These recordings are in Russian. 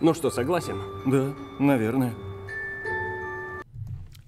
Ну что, согласен? Да, наверное.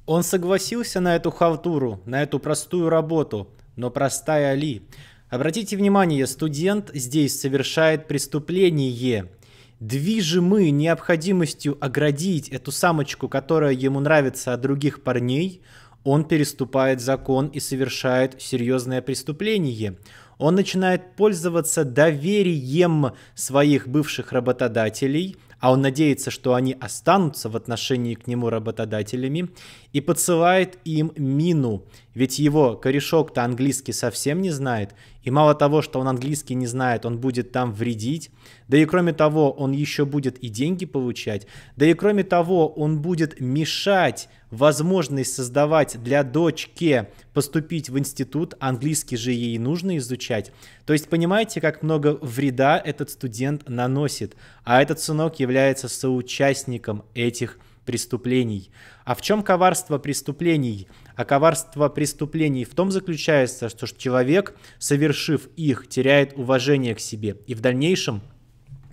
Он согласился на эту халтуру, на эту простую работу, но простая ли? Обратите внимание, студент здесь совершает преступление, движимы необходимостью оградить эту самочку, которая ему нравится от других парней, он переступает закон и совершает серьезное преступление. Он начинает пользоваться доверием своих бывших работодателей – а он надеется, что они останутся в отношении к нему работодателями, и подсылает им мину, ведь его корешок-то английский совсем не знает, и мало того, что он английский не знает, он будет там вредить, да и кроме того, он еще будет и деньги получать, да и кроме того, он будет мешать возможность создавать для дочки поступить в институт, английский же ей нужно изучать. То есть понимаете, как много вреда этот студент наносит, а этот сынок является соучастником этих преступлений. А в чем коварство преступлений? А коварство преступлений в том заключается, что человек, совершив их, теряет уважение к себе и в дальнейшем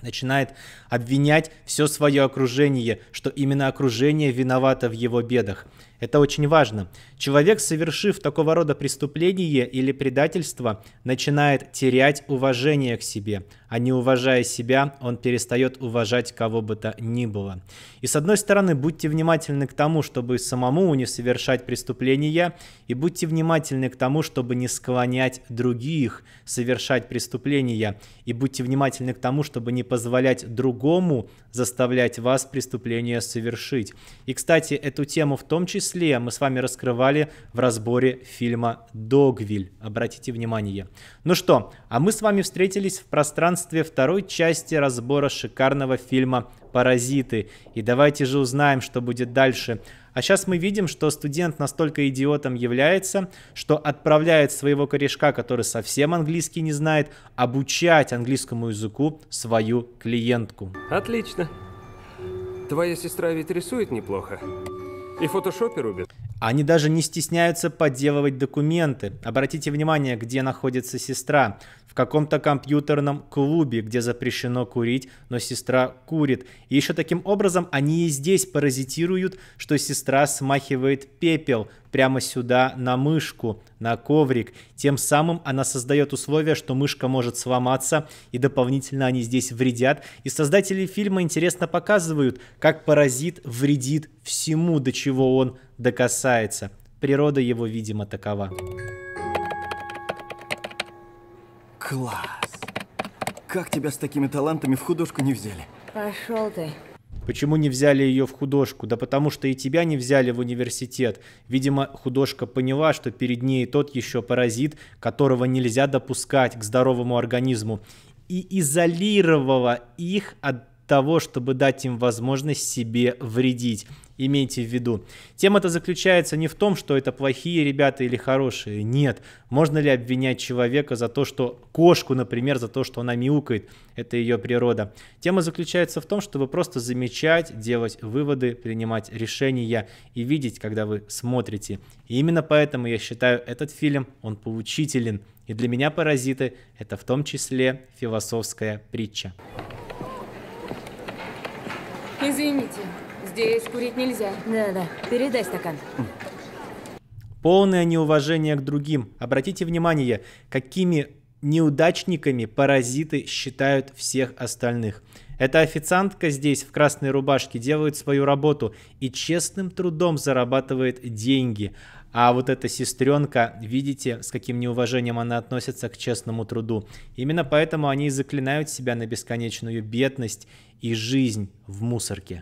начинает обвинять все свое окружение, что именно окружение виновато в его бедах. Это очень важно. Человек, совершив такого рода преступление или предательство, начинает терять уважение к себе. А не уважая себя, он перестает уважать кого бы то ни было. И с одной стороны, будьте внимательны к тому, чтобы самому не совершать преступления, и будьте внимательны к тому, чтобы не склонять других совершать преступления, и будьте внимательны к тому, чтобы не позволять другу другому заставлять вас преступление совершить. И, кстати, эту тему в том числе мы с вами раскрывали в разборе фильма «Догвиль». Обратите внимание. Ну что, а мы с вами встретились в пространстве второй части разбора шикарного фильма «Паразиты». И давайте же узнаем, что будет дальше. А сейчас мы видим, что студент настолько идиотом является, что отправляет своего корешка, который совсем английский не знает, обучать английскому языку свою клиентку. Отлично. Твоя сестра ведь рисует неплохо. И фотошопер убит. Они даже не стесняются подделывать документы. Обратите внимание, где находится сестра. В каком-то компьютерном клубе, где запрещено курить, но сестра курит. И еще таким образом они и здесь паразитируют, что сестра смахивает пепел прямо сюда на мышку, на коврик. Тем самым она создает условия, что мышка может сломаться, и дополнительно они здесь вредят. И создатели фильма интересно показывают, как паразит вредит всему, до чего он докасается. Природа его, видимо, такова. Класс. Как тебя с такими талантами в художку не взяли? Пошел ты. Почему не взяли ее в художку? Да потому что и тебя не взяли в университет. Видимо, художка поняла, что перед ней тот еще паразит, которого нельзя допускать к здоровому организму. И изолировала их от того, чтобы дать им возможность себе вредить имейте в виду. Тема-то заключается не в том, что это плохие ребята или хорошие. Нет. Можно ли обвинять человека за то, что кошку, например, за то, что она мяукает? Это ее природа. Тема заключается в том, чтобы просто замечать, делать выводы, принимать решения и видеть, когда вы смотрите. И именно поэтому я считаю этот фильм, он поучителен. И для меня «Паразиты» — это в том числе философская притча. Извините, Здесь курить нельзя. Да-да, передай стакан. Полное неуважение к другим. Обратите внимание, какими неудачниками паразиты считают всех остальных. Эта официантка здесь в красной рубашке делает свою работу и честным трудом зарабатывает деньги. А вот эта сестренка, видите, с каким неуважением она относится к честному труду. Именно поэтому они и заклинают себя на бесконечную бедность и жизнь в мусорке.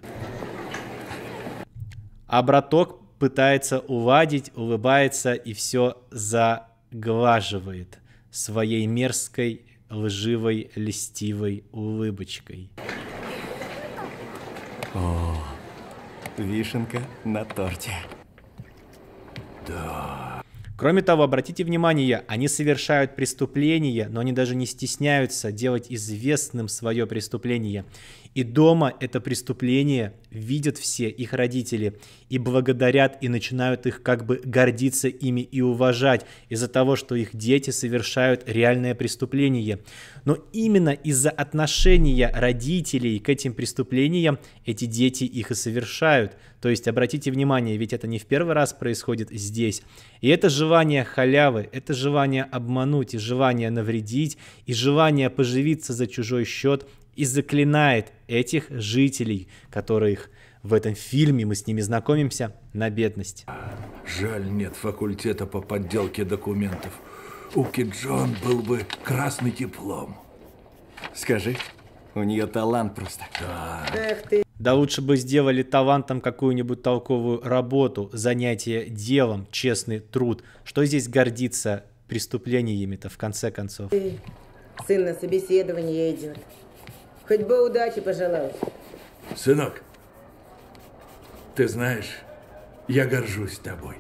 А браток пытается уладить, улыбается и все заглаживает своей мерзкой, лживой, льстивой улыбочкой. О, вишенка на торте. Да. Кроме того, обратите внимание, они совершают преступление, но они даже не стесняются делать известным свое преступление. И дома это преступление видят все их родители и благодарят и начинают их как бы гордиться ими и уважать из-за того, что их дети совершают реальное преступление. Но именно из-за отношения родителей к этим преступлениям эти дети их и совершают. То есть обратите внимание, ведь это не в первый раз происходит здесь. И это желание халявы, это желание обмануть, и желание навредить, и желание поживиться за чужой счет и заклинает этих жителей, которых в этом фильме мы с ними знакомимся на бедность. Жаль, нет факультета по подделке документов. У Киджон был бы красный диплом. Скажи, у нее талант просто. Да. Эх ты. Да лучше бы сделали талантом какую-нибудь толковую работу, занятие делом, честный труд. Что здесь гордиться преступлениями-то в конце концов? Сын на собеседование едет. Хоть бы удачи пожелал. Сынок, ты знаешь, я горжусь тобой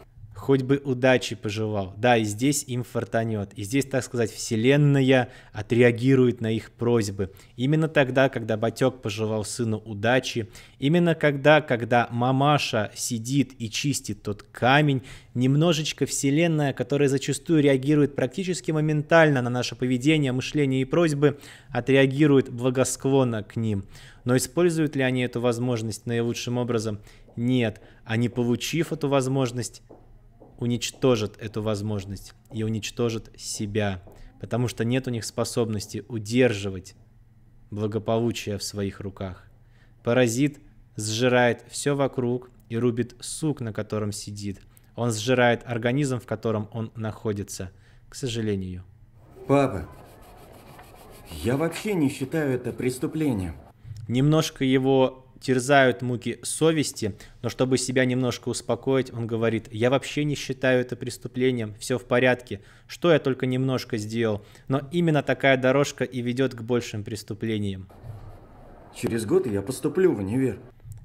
хоть бы удачи пожелал. Да, и здесь им фортанет. И здесь, так сказать, вселенная отреагирует на их просьбы. Именно тогда, когда Батек пожелал сыну удачи, именно когда, когда мамаша сидит и чистит тот камень, немножечко вселенная, которая зачастую реагирует практически моментально на наше поведение, мышление и просьбы, отреагирует благосклонно к ним. Но используют ли они эту возможность наилучшим образом? Нет. Они, а получив эту возможность, уничтожат эту возможность и уничтожат себя, потому что нет у них способности удерживать благополучие в своих руках. Паразит сжирает все вокруг и рубит сук, на котором сидит. Он сжирает организм, в котором он находится, к сожалению. Папа, я вообще не считаю это преступлением. Немножко его терзают муки совести, но чтобы себя немножко успокоить, он говорит, я вообще не считаю это преступлением, все в порядке, что я только немножко сделал, но именно такая дорожка и ведет к большим преступлениям. Через год я поступлю в универ.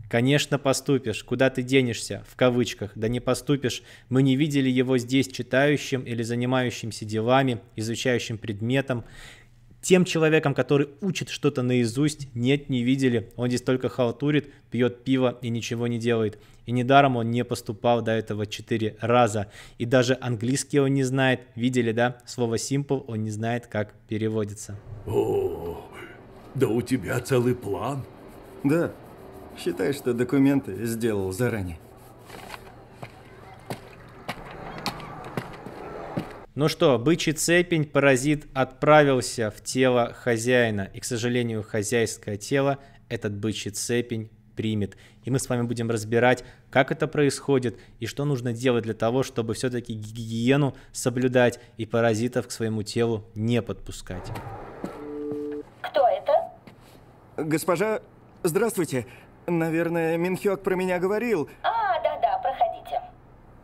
Конечно, поступишь. Куда ты денешься? В кавычках. Да не поступишь. Мы не видели его здесь читающим или занимающимся делами, изучающим предметом тем человеком, который учит что-то наизусть. Нет, не видели. Он здесь только халтурит, пьет пиво и ничего не делает. И недаром он не поступал до этого четыре раза. И даже английский он не знает. Видели, да? Слово simple он не знает, как переводится. О, да у тебя целый план. Да. Считай, что документы сделал заранее. Ну что, бычий цепень, паразит, отправился в тело хозяина. И, к сожалению, хозяйское тело этот бычий цепень примет. И мы с вами будем разбирать, как это происходит и что нужно делать для того, чтобы все-таки гигиену соблюдать и паразитов к своему телу не подпускать. Кто это? Госпожа, здравствуйте. Наверное, Минхёк про меня говорил. А, да-да, проходите.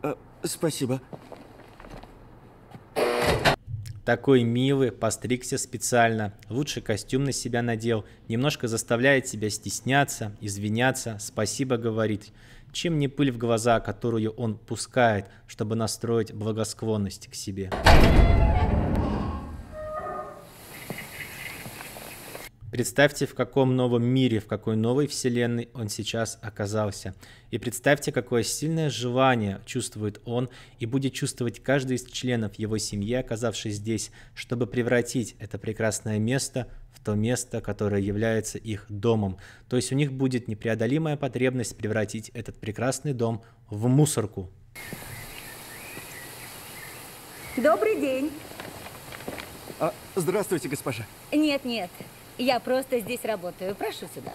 Э, спасибо. Спасибо такой милый, постригся специально, лучше костюм на себя надел, немножко заставляет себя стесняться, извиняться, спасибо говорить. Чем не пыль в глаза, которую он пускает, чтобы настроить благосклонность к себе. Представьте, в каком новом мире, в какой новой вселенной он сейчас оказался. И представьте, какое сильное желание чувствует он и будет чувствовать каждый из членов его семьи, оказавшись здесь, чтобы превратить это прекрасное место в то место, которое является их домом. То есть у них будет непреодолимая потребность превратить этот прекрасный дом в мусорку. Добрый день. А, здравствуйте, госпожа. Нет, нет. Я просто здесь работаю. Прошу сюда.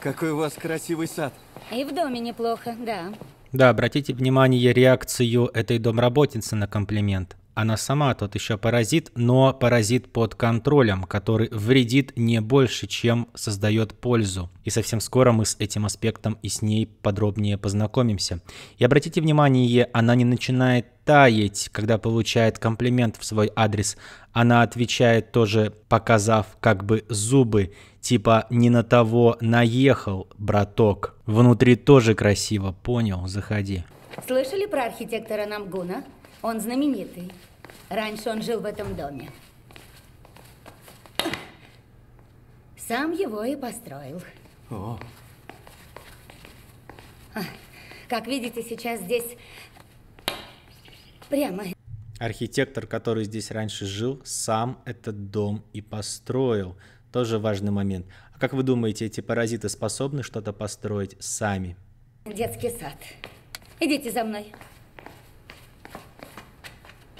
Какой у вас красивый сад. И в доме неплохо, да. Да, обратите внимание реакцию этой домработницы на комплимент. Она сама тот еще паразит, но паразит под контролем, который вредит не больше, чем создает пользу. И совсем скоро мы с этим аспектом и с ней подробнее познакомимся. И обратите внимание, она не начинает таять, когда получает комплимент в свой адрес. Она отвечает тоже, показав как бы зубы, типа «не на того наехал, браток». Внутри тоже красиво, понял, заходи. Слышали про архитектора Намгуна? Он знаменитый. Раньше он жил в этом доме. Сам его и построил. О. А, как видите, сейчас здесь прямо. Архитектор, который здесь раньше жил, сам этот дом и построил. Тоже важный момент. А как вы думаете, эти паразиты способны что-то построить сами? Детский сад. Идите за мной.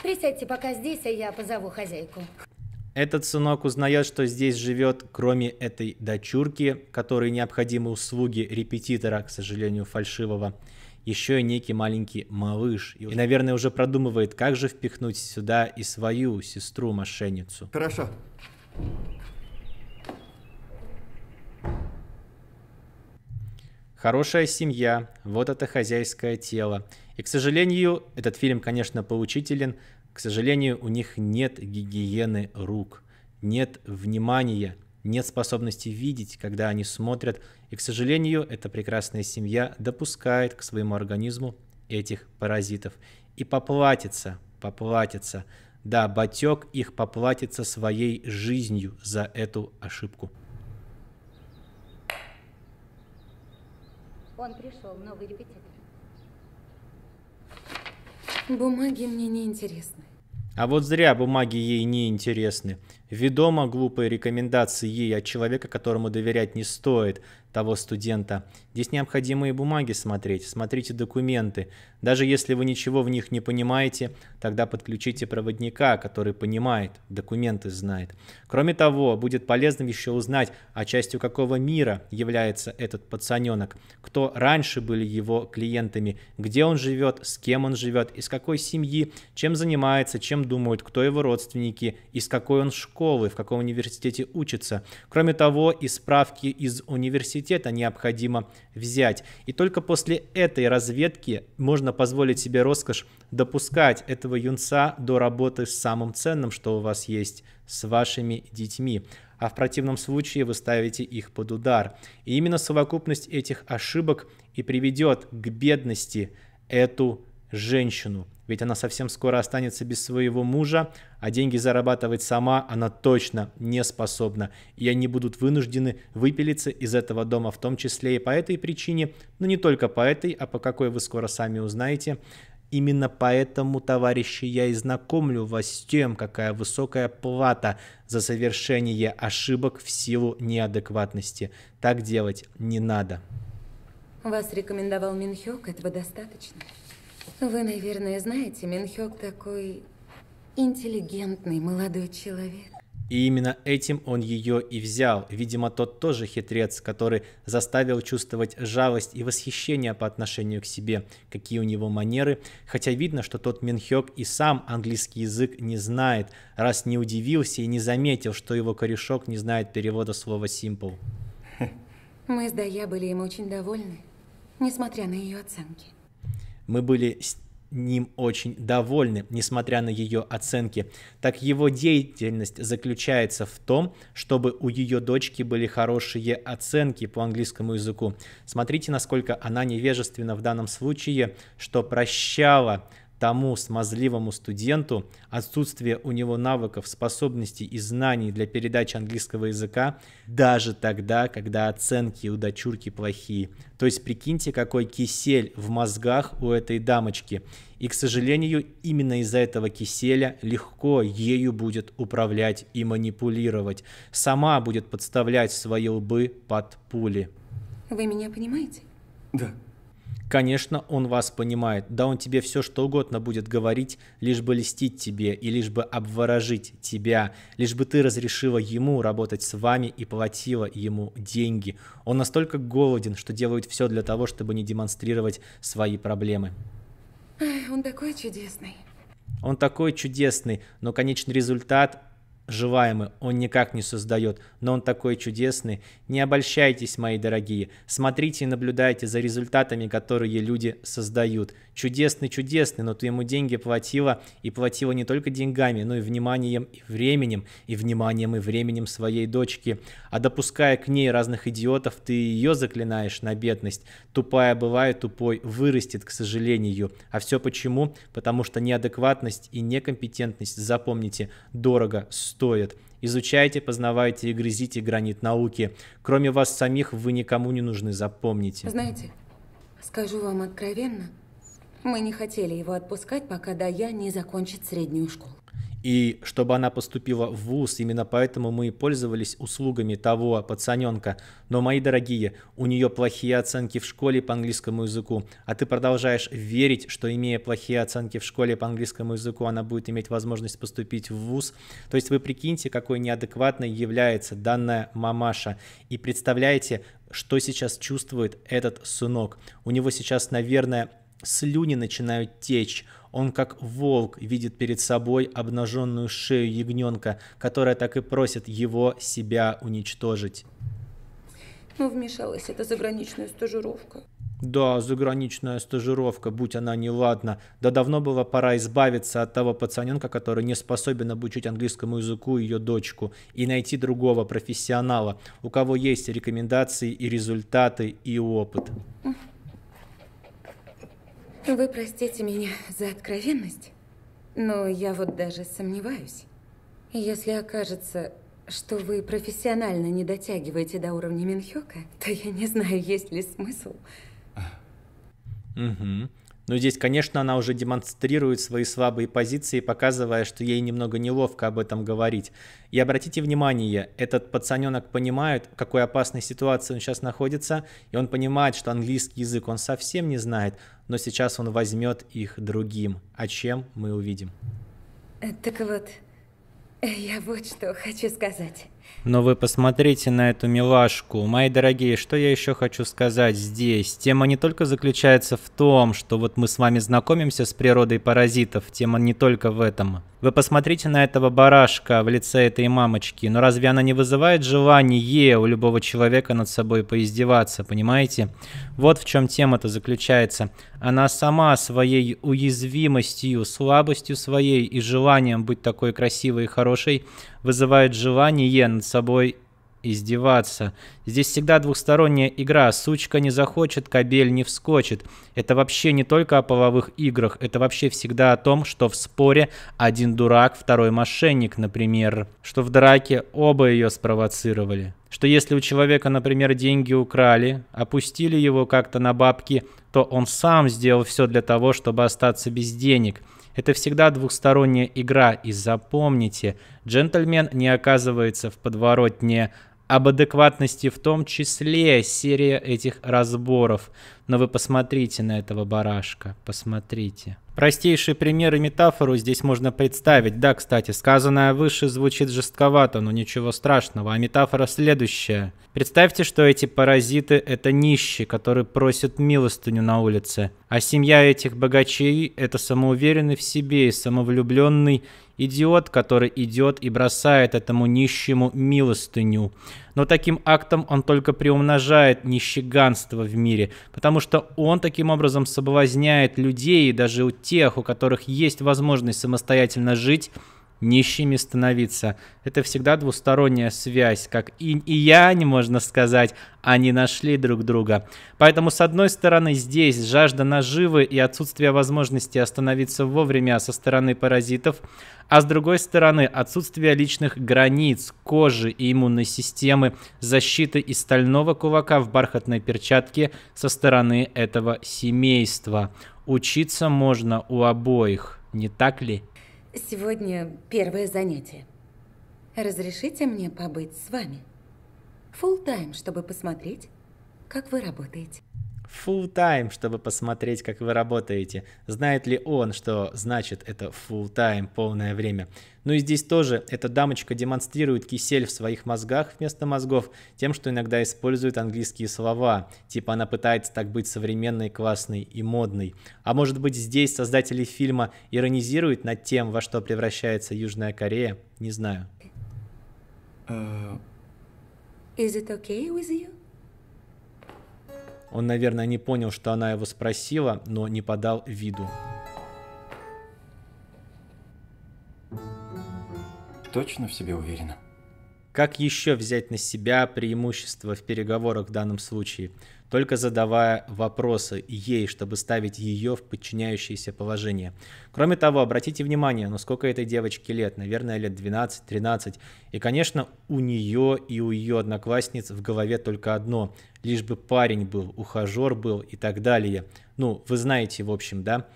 Присядьте пока здесь, а я позову хозяйку. Этот сынок узнает, что здесь живет, кроме этой дочурки, которой необходимы услуги репетитора, к сожалению, фальшивого, еще и некий маленький малыш. И, наверное, уже продумывает, как же впихнуть сюда и свою сестру-мошенницу. Хорошо. Хорошая семья, вот это хозяйское тело. И, к сожалению, этот фильм, конечно, поучителен, к сожалению, у них нет гигиены рук, нет внимания, нет способности видеть, когда они смотрят, и, к сожалению, эта прекрасная семья допускает к своему организму этих паразитов. И поплатится, поплатится. Да, батек их поплатится своей жизнью за эту ошибку. Он пришел, новый репетитор. Бумаги мне не интересны. А вот зря бумаги ей не интересны. Ведомо глупые рекомендации ей от человека, которому доверять не стоит того студента. Здесь необходимые бумаги смотреть, смотрите документы. Даже если вы ничего в них не понимаете, тогда подключите проводника, который понимает, документы знает. Кроме того, будет полезным еще узнать, а частью какого мира является этот пацаненок, кто раньше были его клиентами, где он живет, с кем он живет, из какой семьи, чем занимается, чем думают, кто его родственники, из какой он школы, в каком университете учится. Кроме того, и справки из университета университета необходимо взять. И только после этой разведки можно позволить себе роскошь допускать этого юнца до работы с самым ценным, что у вас есть, с вашими детьми. А в противном случае вы ставите их под удар. И именно совокупность этих ошибок и приведет к бедности эту женщину ведь она совсем скоро останется без своего мужа, а деньги зарабатывать сама она точно не способна, и они будут вынуждены выпилиться из этого дома, в том числе и по этой причине, но не только по этой, а по какой вы скоро сами узнаете. Именно поэтому, товарищи, я и знакомлю вас с тем, какая высокая плата за совершение ошибок в силу неадекватности. Так делать не надо. Вас рекомендовал Минхёк, этого достаточно. Вы, наверное, знаете, Минхёк такой интеллигентный молодой человек. И именно этим он ее и взял. Видимо, тот тоже хитрец, который заставил чувствовать жалость и восхищение по отношению к себе, какие у него манеры, хотя видно, что тот Минхёк и сам английский язык не знает, раз не удивился и не заметил, что его корешок не знает перевода слова «simple». Мы с Дая были им очень довольны, несмотря на ее оценки. Мы были с ним очень довольны, несмотря на ее оценки. Так его деятельность заключается в том, чтобы у ее дочки были хорошие оценки по английскому языку. Смотрите, насколько она невежественна в данном случае, что прощала тому смазливому студенту отсутствие у него навыков, способностей и знаний для передачи английского языка даже тогда, когда оценки у дочурки плохие. То есть прикиньте, какой кисель в мозгах у этой дамочки. И, к сожалению, именно из-за этого киселя легко ею будет управлять и манипулировать. Сама будет подставлять свои лбы под пули. Вы меня понимаете? Да конечно, он вас понимает. Да, он тебе все что угодно будет говорить, лишь бы льстить тебе и лишь бы обворожить тебя, лишь бы ты разрешила ему работать с вами и платила ему деньги. Он настолько голоден, что делает все для того, чтобы не демонстрировать свои проблемы. Он такой чудесный. Он такой чудесный, но конечный результат желаемый он никак не создает, но он такой чудесный. Не обольщайтесь, мои дорогие. Смотрите и наблюдайте за результатами, которые люди создают. Чудесный, чудесный, но ты ему деньги платила, и платила не только деньгами, но и вниманием и временем, и вниманием и временем своей дочки. А допуская к ней разных идиотов, ты ее заклинаешь на бедность. Тупая бывает, тупой вырастет, к сожалению. А все почему? Потому что неадекватность и некомпетентность, запомните, дорого стоит стоит. Изучайте, познавайте и грызите гранит науки. Кроме вас самих вы никому не нужны, запомните. Знаете, скажу вам откровенно, мы не хотели его отпускать, пока Дая не закончит среднюю школу и чтобы она поступила в ВУЗ. Именно поэтому мы и пользовались услугами того пацаненка. Но, мои дорогие, у нее плохие оценки в школе по английскому языку, а ты продолжаешь верить, что имея плохие оценки в школе по английскому языку, она будет иметь возможность поступить в ВУЗ. То есть вы прикиньте, какой неадекватной является данная мамаша. И представляете, что сейчас чувствует этот сынок. У него сейчас, наверное, слюни начинают течь он как волк видит перед собой обнаженную шею ягненка, которая так и просит его себя уничтожить. Ну, вмешалась эта заграничная стажировка. Да, заграничная стажировка, будь она неладна. Да давно было пора избавиться от того пацаненка, который не способен обучить английскому языку ее дочку, и найти другого профессионала, у кого есть рекомендации и результаты, и опыт. Mm. Вы простите меня за откровенность, но я вот даже сомневаюсь. Если окажется, что вы профессионально не дотягиваете до уровня Минхёка, то я не знаю, есть ли смысл. Угу. Но здесь, конечно, она уже демонстрирует свои слабые позиции, показывая, что ей немного неловко об этом говорить. И обратите внимание, этот пацаненок понимает, в какой опасной ситуации он сейчас находится, и он понимает, что английский язык он совсем не знает, но сейчас он возьмет их другим. О а чем мы увидим? Так вот, я вот что хочу сказать. Но вы посмотрите на эту милашку. Мои дорогие, что я еще хочу сказать здесь? Тема не только заключается в том, что вот мы с вами знакомимся с природой паразитов, тема не только в этом. Вы посмотрите на этого барашка в лице этой мамочки, но разве она не вызывает желание у любого человека над собой поиздеваться, понимаете? Вот в чем тема-то заключается. Она сама своей уязвимостью, слабостью своей и желанием быть такой красивой и хорошей вызывает желание над собой издеваться. Здесь всегда двухсторонняя игра. Сучка не захочет, кабель не вскочит. Это вообще не только о половых играх. Это вообще всегда о том, что в споре один дурак, второй мошенник, например. Что в драке оба ее спровоцировали. Что если у человека, например, деньги украли, опустили его как-то на бабки, то он сам сделал все для того, чтобы остаться без денег. Это всегда двухсторонняя игра, и запомните, джентльмен не оказывается в подворотне об адекватности в том числе серия этих разборов. Но вы посмотрите на этого барашка, посмотрите. Простейшие примеры метафору здесь можно представить. Да, кстати, сказанное выше звучит жестковато, но ничего страшного. А метафора следующая. Представьте, что эти паразиты — это нищие, которые просят милостыню на улице. А семья этих богачей — это самоуверенный в себе и самовлюбленный Идиот, который идет и бросает этому нищему милостыню. Но таким актом он только приумножает нищеганство в мире, потому что он таким образом соблазняет людей, даже у тех, у которых есть возможность самостоятельно жить, нищими становиться. Это всегда двусторонняя связь, как и и не можно сказать, они нашли друг друга. Поэтому, с одной стороны, здесь жажда наживы и отсутствие возможности остановиться вовремя со стороны паразитов, а с другой стороны, отсутствие личных границ, кожи и иммунной системы, защиты из стального кулака в бархатной перчатке со стороны этого семейства. Учиться можно у обоих, не так ли? Сегодня первое занятие. Разрешите мне побыть с вами? Фулл-тайм, чтобы посмотреть, как вы работаете full time, чтобы посмотреть, как вы работаете. Знает ли он, что значит это full time, полное время? Ну и здесь тоже эта дамочка демонстрирует кисель в своих мозгах вместо мозгов тем, что иногда использует английские слова. Типа она пытается так быть современной, классной и модной. А может быть здесь создатели фильма иронизируют над тем, во что превращается Южная Корея? Не знаю. Uh... Is it okay with you? Он, наверное, не понял, что она его спросила, но не подал виду. Точно в себе уверена? Как еще взять на себя преимущество в переговорах в данном случае? только задавая вопросы ей, чтобы ставить ее в подчиняющееся положение. Кроме того, обратите внимание, ну сколько этой девочке лет, наверное, лет 12-13. И, конечно, у нее и у ее одноклассниц в голове только одно, лишь бы парень был, ухажер был и так далее. Ну, вы знаете, в общем, да?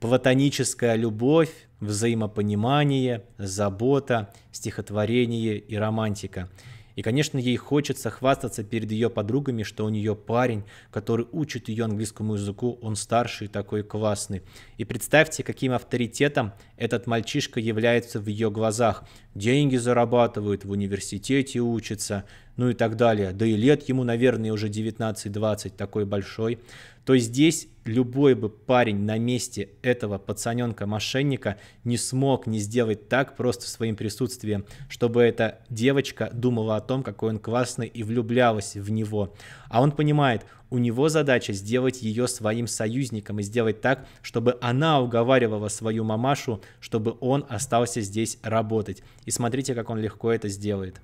Платоническая любовь, взаимопонимание, забота, стихотворение и романтика. И, конечно, ей хочется хвастаться перед ее подругами, что у нее парень, который учит ее английскому языку, он старший и такой классный. И представьте, каким авторитетом этот мальчишка является в ее глазах. Деньги зарабатывает, в университете учится, ну и так далее. Да и лет ему, наверное, уже 19-20, такой большой то здесь любой бы парень на месте этого пацаненка-мошенника не смог не сделать так просто своим присутствием, чтобы эта девочка думала о том, какой он классный и влюблялась в него. А он понимает, у него задача сделать ее своим союзником и сделать так, чтобы она уговаривала свою мамашу, чтобы он остался здесь работать. И смотрите, как он легко это сделает.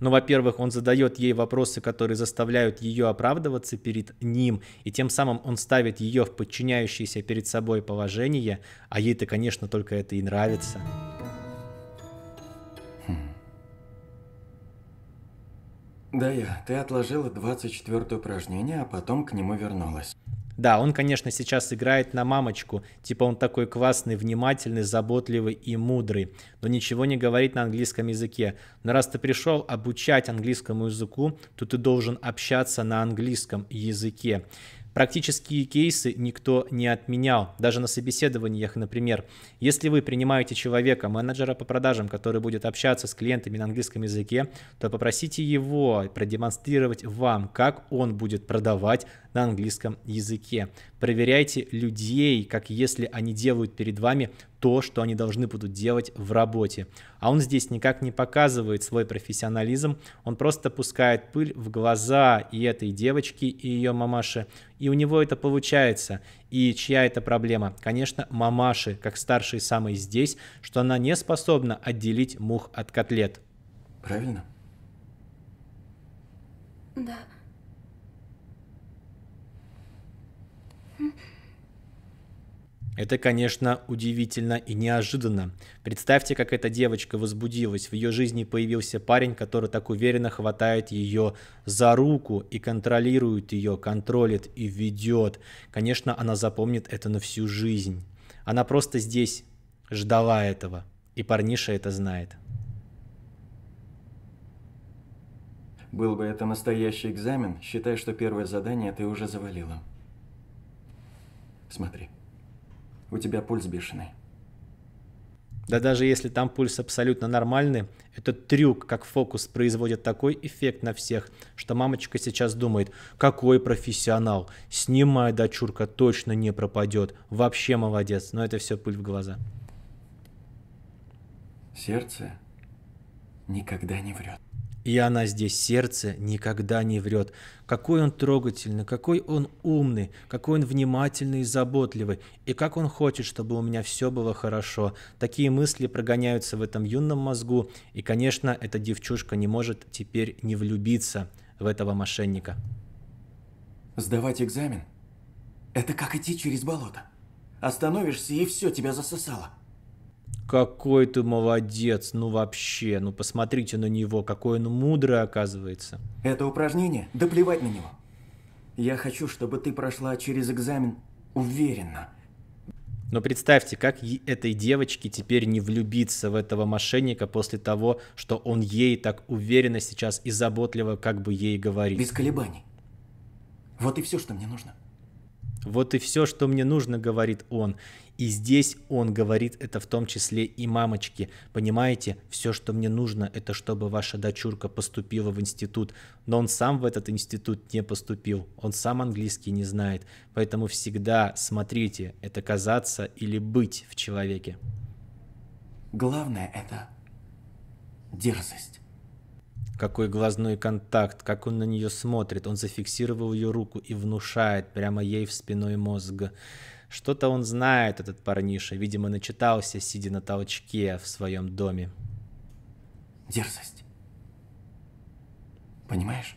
Ну, во-первых, он задает ей вопросы, которые заставляют ее оправдываться перед ним, и тем самым он ставит ее в подчиняющееся перед собой положение, а ей-то, конечно, только это и нравится. Хм. Да, я. Ты отложила 24 упражнение, а потом к нему вернулась. Да, он, конечно, сейчас играет на мамочку, типа он такой классный, внимательный, заботливый и мудрый, но ничего не говорит на английском языке. Но раз ты пришел обучать английскому языку, то ты должен общаться на английском языке. Практические кейсы никто не отменял. Даже на собеседованиях, например, если вы принимаете человека, менеджера по продажам, который будет общаться с клиентами на английском языке, то попросите его продемонстрировать вам, как он будет продавать на английском языке. Проверяйте людей, как если они делают перед вами то, что они должны будут делать в работе. А он здесь никак не показывает свой профессионализм, он просто пускает пыль в глаза и этой девочки и ее мамаше, и у него это получается. И чья это проблема? Конечно, мамаши, как старшей самой здесь, что она не способна отделить мух от котлет. Правильно? Да. Это, конечно, удивительно и неожиданно. Представьте, как эта девочка возбудилась. В ее жизни появился парень, который так уверенно хватает ее за руку и контролирует ее, контролит и ведет. Конечно, она запомнит это на всю жизнь. Она просто здесь ждала этого. И парниша это знает. Был бы это настоящий экзамен, считай, что первое задание ты уже завалила. Смотри у тебя пульс бешеный. Да даже если там пульс абсолютно нормальный, этот трюк, как фокус, производит такой эффект на всех, что мамочка сейчас думает, какой профессионал, снимая дочурка, точно не пропадет, вообще молодец, но это все пыль в глаза. Сердце никогда не врет. И она здесь, сердце никогда не врет. Какой он трогательный, какой он умный, какой он внимательный и заботливый, и как он хочет, чтобы у меня все было хорошо. Такие мысли прогоняются в этом юном мозгу, и, конечно, эта девчушка не может теперь не влюбиться в этого мошенника. Сдавать экзамен – это как идти через болото. Остановишься, и все тебя засосало какой ты молодец, ну вообще, ну посмотрите на него, какой он мудрый оказывается. Это упражнение? Да плевать на него. Я хочу, чтобы ты прошла через экзамен уверенно. Но представьте, как этой девочке теперь не влюбиться в этого мошенника после того, что он ей так уверенно сейчас и заботливо как бы ей говорит. Без колебаний. Вот и все, что мне нужно. Вот и все, что мне нужно, говорит он. И здесь он говорит это в том числе и мамочке. Понимаете, все, что мне нужно, это чтобы ваша дочурка поступила в институт. Но он сам в этот институт не поступил. Он сам английский не знает. Поэтому всегда смотрите, это казаться или быть в человеке. Главное это дерзость какой глазной контакт, как он на нее смотрит. Он зафиксировал ее руку и внушает прямо ей в спиной мозга. Что-то он знает, этот парниша. Видимо, начитался, сидя на толчке в своем доме. Дерзость. Понимаешь?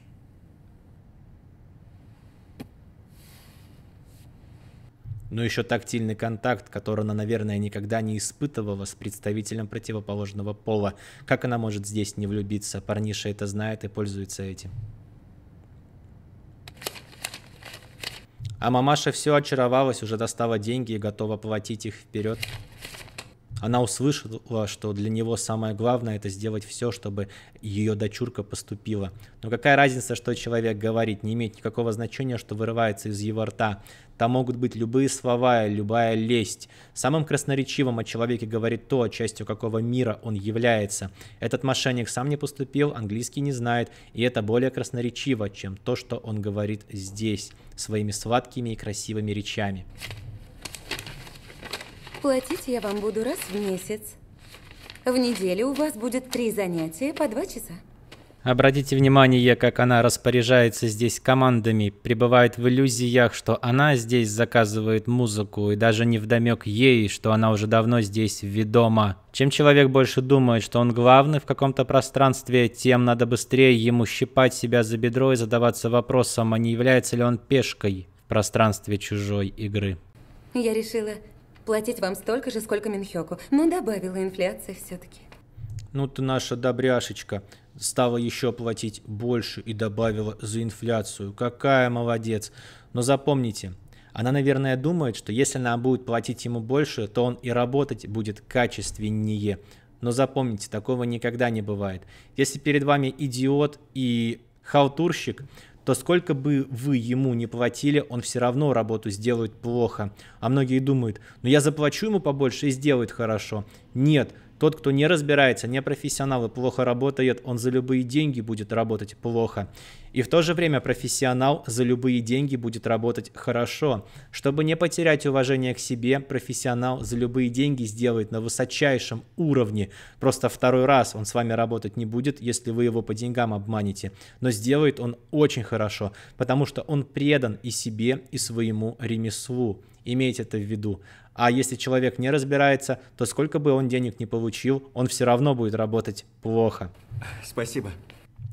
но еще тактильный контакт, который она, наверное, никогда не испытывала с представителем противоположного пола. Как она может здесь не влюбиться? Парниша это знает и пользуется этим. А мамаша все очаровалась, уже достала деньги и готова платить их вперед. Она услышала, что для него самое главное это сделать все, чтобы ее дочурка поступила. Но какая разница, что человек говорит, не имеет никакого значения, что вырывается из его рта. Там могут быть любые слова, любая лесть. Самым красноречивым о человеке говорит то, частью какого мира он является. Этот мошенник сам не поступил, английский не знает, и это более красноречиво, чем то, что он говорит здесь, своими сладкими и красивыми речами. Платить я вам буду раз в месяц. В неделю у вас будет три занятия по два часа. Обратите внимание, как она распоряжается здесь командами, пребывает в иллюзиях, что она здесь заказывает музыку, и даже не вдомек ей, что она уже давно здесь ведома. Чем человек больше думает, что он главный в каком-то пространстве, тем надо быстрее ему щипать себя за бедро и задаваться вопросом, а не является ли он пешкой в пространстве чужой игры. Я решила платить вам столько же, сколько Минхёку. Но ну, добавила инфляция все-таки. Ну ты наша добряшечка стала еще платить больше и добавила за инфляцию. Какая молодец. Но запомните, она, наверное, думает, что если она будет платить ему больше, то он и работать будет качественнее. Но запомните, такого никогда не бывает. Если перед вами идиот и халтурщик, то сколько бы вы ему не платили, он все равно работу сделает плохо. А многие думают, ну я заплачу ему побольше и сделает хорошо. Нет, тот, кто не разбирается, не профессионал и плохо работает, он за любые деньги будет работать плохо. И в то же время профессионал за любые деньги будет работать хорошо. Чтобы не потерять уважение к себе, профессионал за любые деньги сделает на высочайшем уровне. Просто второй раз он с вами работать не будет, если вы его по деньгам обманете. Но сделает он очень хорошо, потому что он предан и себе, и своему ремеслу. Имейте это в виду. А если человек не разбирается, то сколько бы он денег не получил, он все равно будет работать плохо. Спасибо.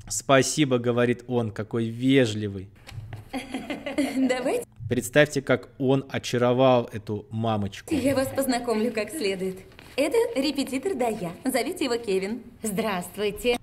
Спасибо, говорит он, какой вежливый. Давайте. Представьте, как он очаровал эту мамочку. Я вас познакомлю как следует. Это репетитор Дая. Зовите его Кевин. Здравствуйте.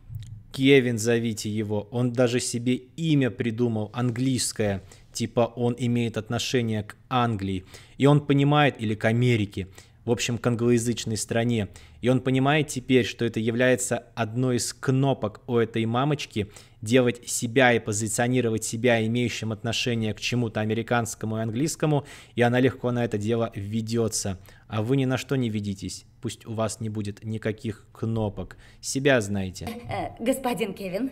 Кевин, зовите его. Он даже себе имя придумал, английское типа он имеет отношение к Англии, и он понимает, или к Америке, в общем, к англоязычной стране. И он понимает теперь, что это является одной из кнопок у этой мамочки делать себя и позиционировать себя имеющим отношение к чему-то американскому и английскому, и она легко на это дело ведется. А вы ни на что не ведитесь, пусть у вас не будет никаких кнопок. Себя знаете. Э, э, господин Кевин,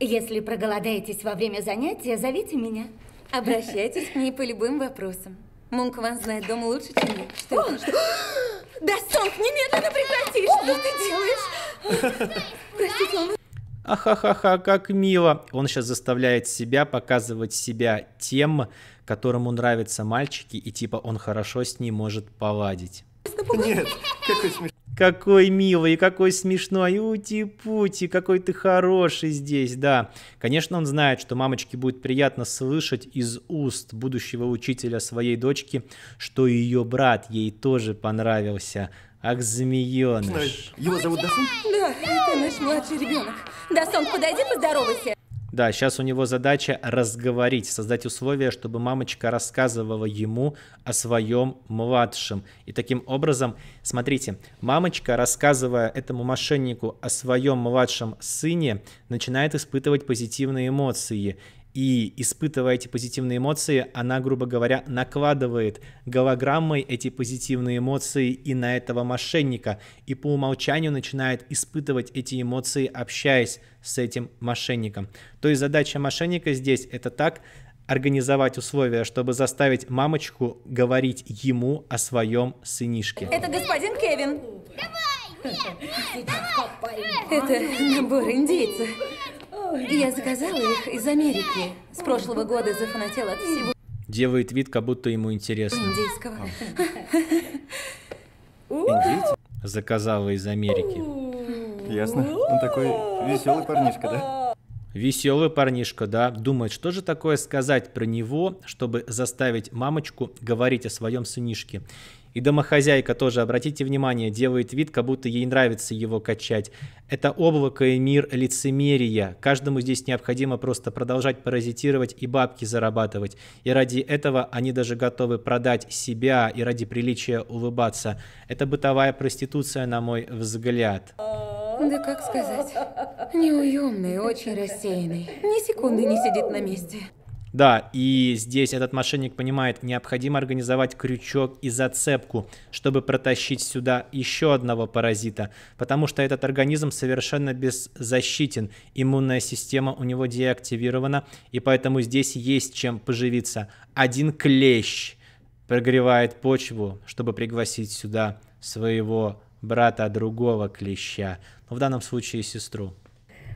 если проголодаетесь во время занятия, зовите меня. Обращайтесь к ней по любым вопросам. Мунк вам знает дом лучше, чем я. Что это? Что? Да, Сонг, немедленно прекрати! Что ты делаешь? Простите, мама. Ахахаха, как мило. Он сейчас заставляет себя показывать себя тем, которому нравятся мальчики, и типа он хорошо с ней может поладить. Нет, какой смешной. Какой милый, какой смешной. Ути-пути, какой ты хороший здесь, да. Конечно, он знает, что мамочке будет приятно слышать из уст будущего учителя своей дочки, что ее брат ей тоже понравился. Ах, змееныш. Его зовут Дасон? Да, это наш младший ребенок. Дасон, подойди, поздоровайся. Да, сейчас у него задача разговорить, создать условия, чтобы мамочка рассказывала ему о своем младшем. И таким образом, смотрите, мамочка, рассказывая этому мошеннику о своем младшем сыне, начинает испытывать позитивные эмоции. И испытывая эти позитивные эмоции, она, грубо говоря, накладывает голограммой эти позитивные эмоции и на этого мошенника. И по умолчанию начинает испытывать эти эмоции, общаясь с этим мошенником. То есть задача мошенника здесь это так организовать условия, чтобы заставить мамочку говорить ему о своем сынишке. Это господин Кевин. Давай, нет, нет, давай. Это набор индейцев. Я заказала их из Америки. С прошлого года зафанатела от всего. Делает вид, как будто ему интересно. Индийского. А. Заказала из Америки. Ясно. Он такой веселый парнишка, да? Веселый парнишка, да, думает, что же такое сказать про него, чтобы заставить мамочку говорить о своем сынишке. И домохозяйка тоже, обратите внимание, делает вид, как будто ей нравится его качать. Это облако и мир лицемерия. Каждому здесь необходимо просто продолжать паразитировать и бабки зарабатывать. И ради этого они даже готовы продать себя и ради приличия улыбаться. Это бытовая проституция, на мой взгляд. Да как сказать, неуемный, очень рассеянный. Ни секунды не сидит на месте. Да, и здесь этот мошенник понимает, необходимо организовать крючок и зацепку, чтобы протащить сюда еще одного паразита, потому что этот организм совершенно беззащитен, иммунная система у него деактивирована, и поэтому здесь есть чем поживиться. Один клещ прогревает почву, чтобы пригласить сюда своего брата другого клеща, но ну, в данном случае сестру.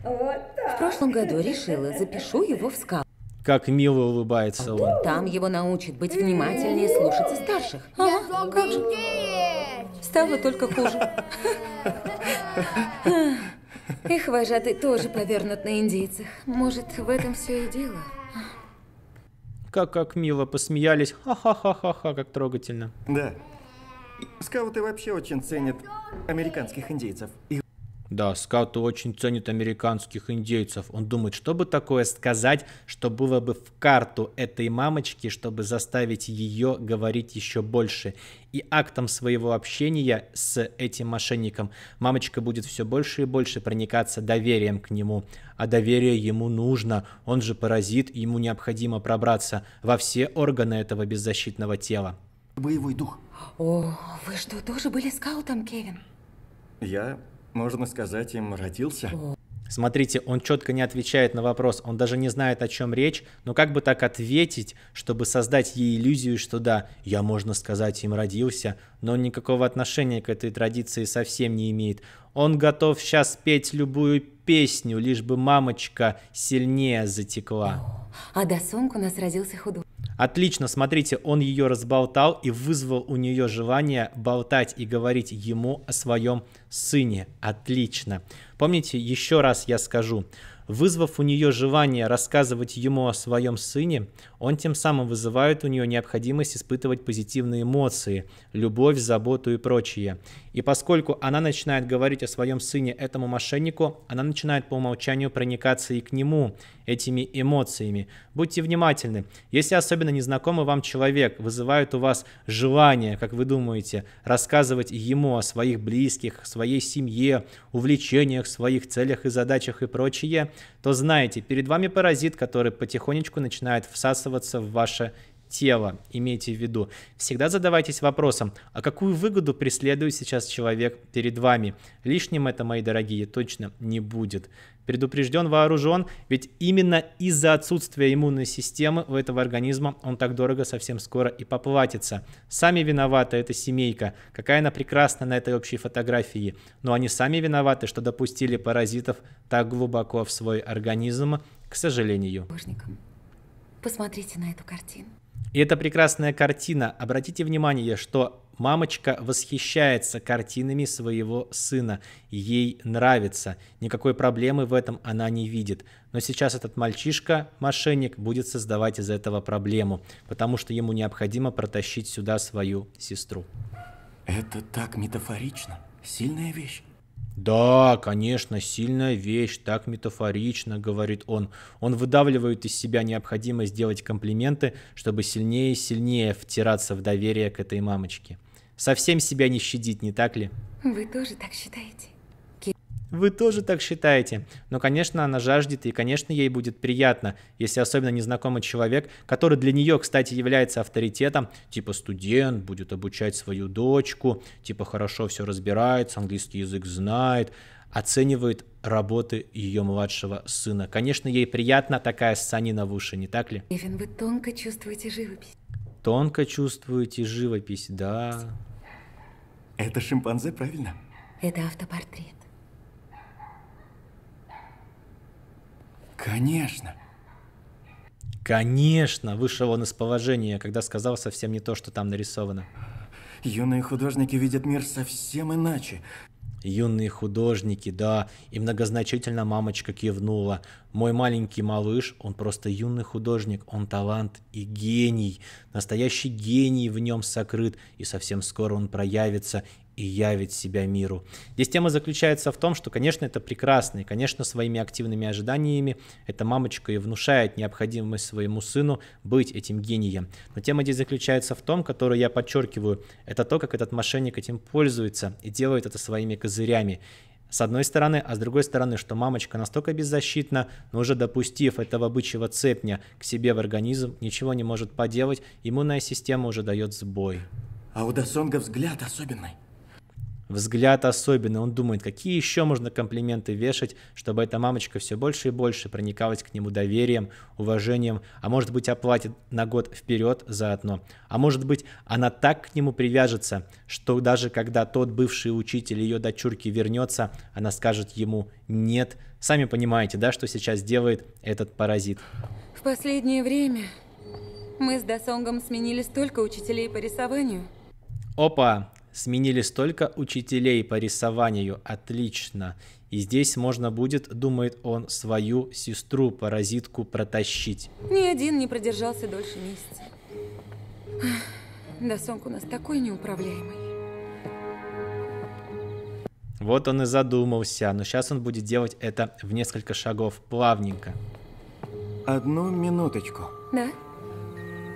Вот В прошлом году решила, запишу его в скал. Как мило улыбается он. Там его научат быть внимательнее и слушаться старших. Я а, как же? Стало только хуже. Их вожатый тоже повернут на индейцах. Может, в этом все и дело. Как как мило посмеялись. Ха-ха-ха-ха-ха, как трогательно. Да. Скауты вообще очень ценят американских индейцев. Да, Скауты очень ценят американских индейцев. Он думает, чтобы такое сказать, что было бы в карту этой мамочки, чтобы заставить ее говорить еще больше. И актом своего общения с этим мошенником мамочка будет все больше и больше проникаться доверием к нему. А доверие ему нужно, он же паразит, ему необходимо пробраться во все органы этого беззащитного тела. Боевой дух. О, вы что, тоже были скаутом, Кевин? Я можно сказать, им родился. Смотрите, он четко не отвечает на вопрос, он даже не знает, о чем речь, но как бы так ответить, чтобы создать ей иллюзию, что да, я, можно сказать, им родился, но он никакого отношения к этой традиции совсем не имеет. Он готов сейчас петь любую песню, лишь бы мамочка сильнее затекла. А до Сонг у нас родился художник. Отлично, смотрите, он ее разболтал и вызвал у нее желание болтать и говорить ему о своем сыне. Отлично. Помните, еще раз я скажу. Вызвав у нее желание рассказывать ему о своем сыне, он тем самым вызывает у нее необходимость испытывать позитивные эмоции, любовь, заботу и прочее. И поскольку она начинает говорить о своем сыне этому мошеннику, она начинает по умолчанию проникаться и к нему этими эмоциями. Будьте внимательны. Если особенно незнакомый вам человек вызывает у вас желание, как вы думаете, рассказывать ему о своих близких, своей семье, увлечениях, своих целях и задачах и прочее, то знайте, перед вами паразит, который потихонечку начинает всасываться в ваше тела, имейте в виду. Всегда задавайтесь вопросом, а какую выгоду преследует сейчас человек перед вами? Лишним это, мои дорогие, точно не будет. Предупрежден, вооружен, ведь именно из-за отсутствия иммунной системы у этого организма он так дорого совсем скоро и поплатится. Сами виноваты эта семейка, какая она прекрасна на этой общей фотографии, но они сами виноваты, что допустили паразитов так глубоко в свой организм, к сожалению. Посмотрите на эту картину. И это прекрасная картина. Обратите внимание, что мамочка восхищается картинами своего сына. Ей нравится. Никакой проблемы в этом она не видит. Но сейчас этот мальчишка, мошенник, будет создавать из этого проблему, потому что ему необходимо протащить сюда свою сестру. Это так метафорично. Сильная вещь. Да, конечно, сильная вещь, так метафорично, говорит он. Он выдавливает из себя необходимость делать комплименты, чтобы сильнее и сильнее втираться в доверие к этой мамочке. Совсем себя не щадить, не так ли? Вы тоже так считаете? Вы тоже так считаете? Но, конечно, она жаждет, и, конечно, ей будет приятно, если особенно незнакомый человек, который для нее, кстати, является авторитетом, типа студент, будет обучать свою дочку, типа хорошо все разбирается, английский язык знает, оценивает работы ее младшего сына. Конечно, ей приятно такая ссанина в уши, не так ли? Эвен, вы тонко чувствуете живопись. Тонко чувствуете живопись, да. Это шимпанзе, правильно? Это автопортрет. Конечно. Конечно, вышел он из положения, когда сказал совсем не то, что там нарисовано. Юные художники видят мир совсем иначе. Юные художники, да, и многозначительно мамочка кивнула. Мой маленький малыш, он просто юный художник, он талант и гений. Настоящий гений в нем сокрыт, и совсем скоро он проявится, и явить себя миру. Здесь тема заключается в том, что, конечно, это прекрасно, и, конечно, своими активными ожиданиями эта мамочка и внушает необходимость своему сыну быть этим гением. Но тема здесь заключается в том, которую я подчеркиваю, это то, как этот мошенник этим пользуется и делает это своими козырями с одной стороны, а с другой стороны, что мамочка настолько беззащитна, но уже допустив этого бычьего цепня к себе в организм, ничего не может поделать, иммунная система уже дает сбой. А у Досонга взгляд особенный взгляд особенный, он думает, какие еще можно комплименты вешать, чтобы эта мамочка все больше и больше проникалась к нему доверием, уважением, а может быть оплатит на год вперед заодно, а может быть она так к нему привяжется, что даже когда тот бывший учитель ее дочурки вернется, она скажет ему «нет». Сами понимаете, да, что сейчас делает этот паразит. В последнее время мы с Досонгом сменили столько учителей по рисованию. Опа, Сменили столько учителей по рисованию. Отлично. И здесь можно будет, думает он, свою сестру-паразитку протащить. Ни один не продержался дольше месяца. Досонг у нас такой неуправляемый. Вот он и задумался, но сейчас он будет делать это в несколько шагов плавненько. Одну минуточку. Да?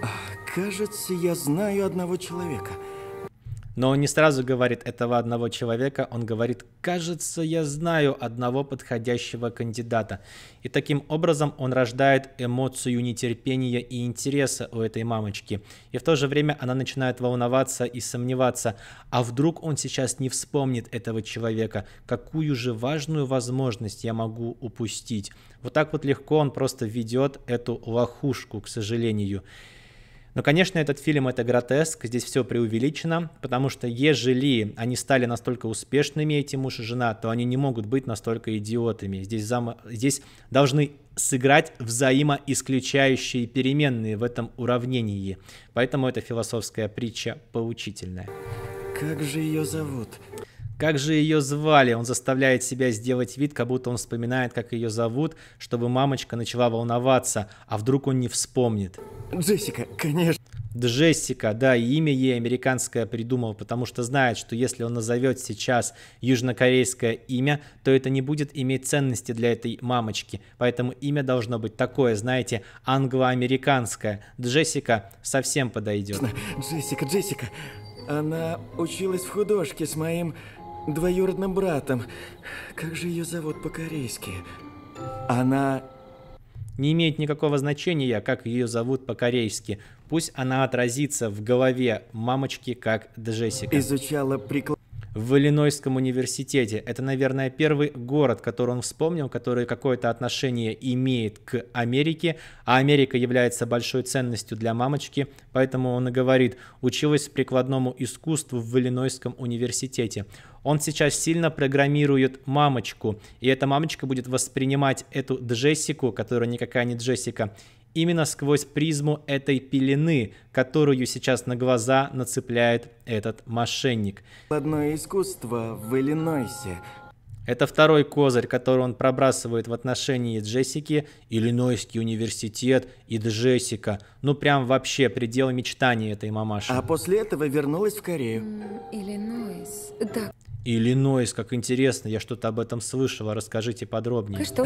А, кажется, я знаю одного человека – но он не сразу говорит этого одного человека, он говорит, кажется, я знаю одного подходящего кандидата. И таким образом он рождает эмоцию нетерпения и интереса у этой мамочки. И в то же время она начинает волноваться и сомневаться, а вдруг он сейчас не вспомнит этого человека, какую же важную возможность я могу упустить. Вот так вот легко он просто ведет эту лохушку, к сожалению. Но, конечно, этот фильм — это гротеск, здесь все преувеличено, потому что ежели они стали настолько успешными, эти муж и жена, то они не могут быть настолько идиотами. Здесь, зам... здесь должны сыграть взаимоисключающие переменные в этом уравнении. Поэтому эта философская притча поучительная. Как же ее зовут? Как же ее звали? Он заставляет себя сделать вид, как будто он вспоминает, как ее зовут, чтобы мамочка начала волноваться, а вдруг он не вспомнит. Джессика, конечно. Джессика, да, и имя ей американское придумал, потому что знает, что если он назовет сейчас южнокорейское имя, то это не будет иметь ценности для этой мамочки. Поэтому имя должно быть такое, знаете, англо-американское. Джессика совсем подойдет. Джессика, Джессика, она училась в художке с моим двоюродным братом. Как же ее зовут по-корейски? Она... Не имеет никакого значения, как ее зовут по-корейски. Пусть она отразится в голове мамочки, как Джессика. Изучала приклад в Иллинойском университете. Это, наверное, первый город, который он вспомнил, который какое-то отношение имеет к Америке, а Америка является большой ценностью для мамочки, поэтому он и говорит, училась прикладному искусству в Иллинойском университете. Он сейчас сильно программирует мамочку, и эта мамочка будет воспринимать эту Джессику, которая никакая не Джессика, именно сквозь призму этой пелены, которую сейчас на глаза нацепляет этот мошенник. Одно искусство в Иллинойсе. Это второй козырь, который он пробрасывает в отношении Джессики, Иллинойский университет и Джессика. Ну прям вообще предел мечтаний этой мамаши. А после этого вернулась в Корею. Иллинойс, да. Иллинойс, как интересно, я что-то об этом слышала, расскажите подробнее. И что?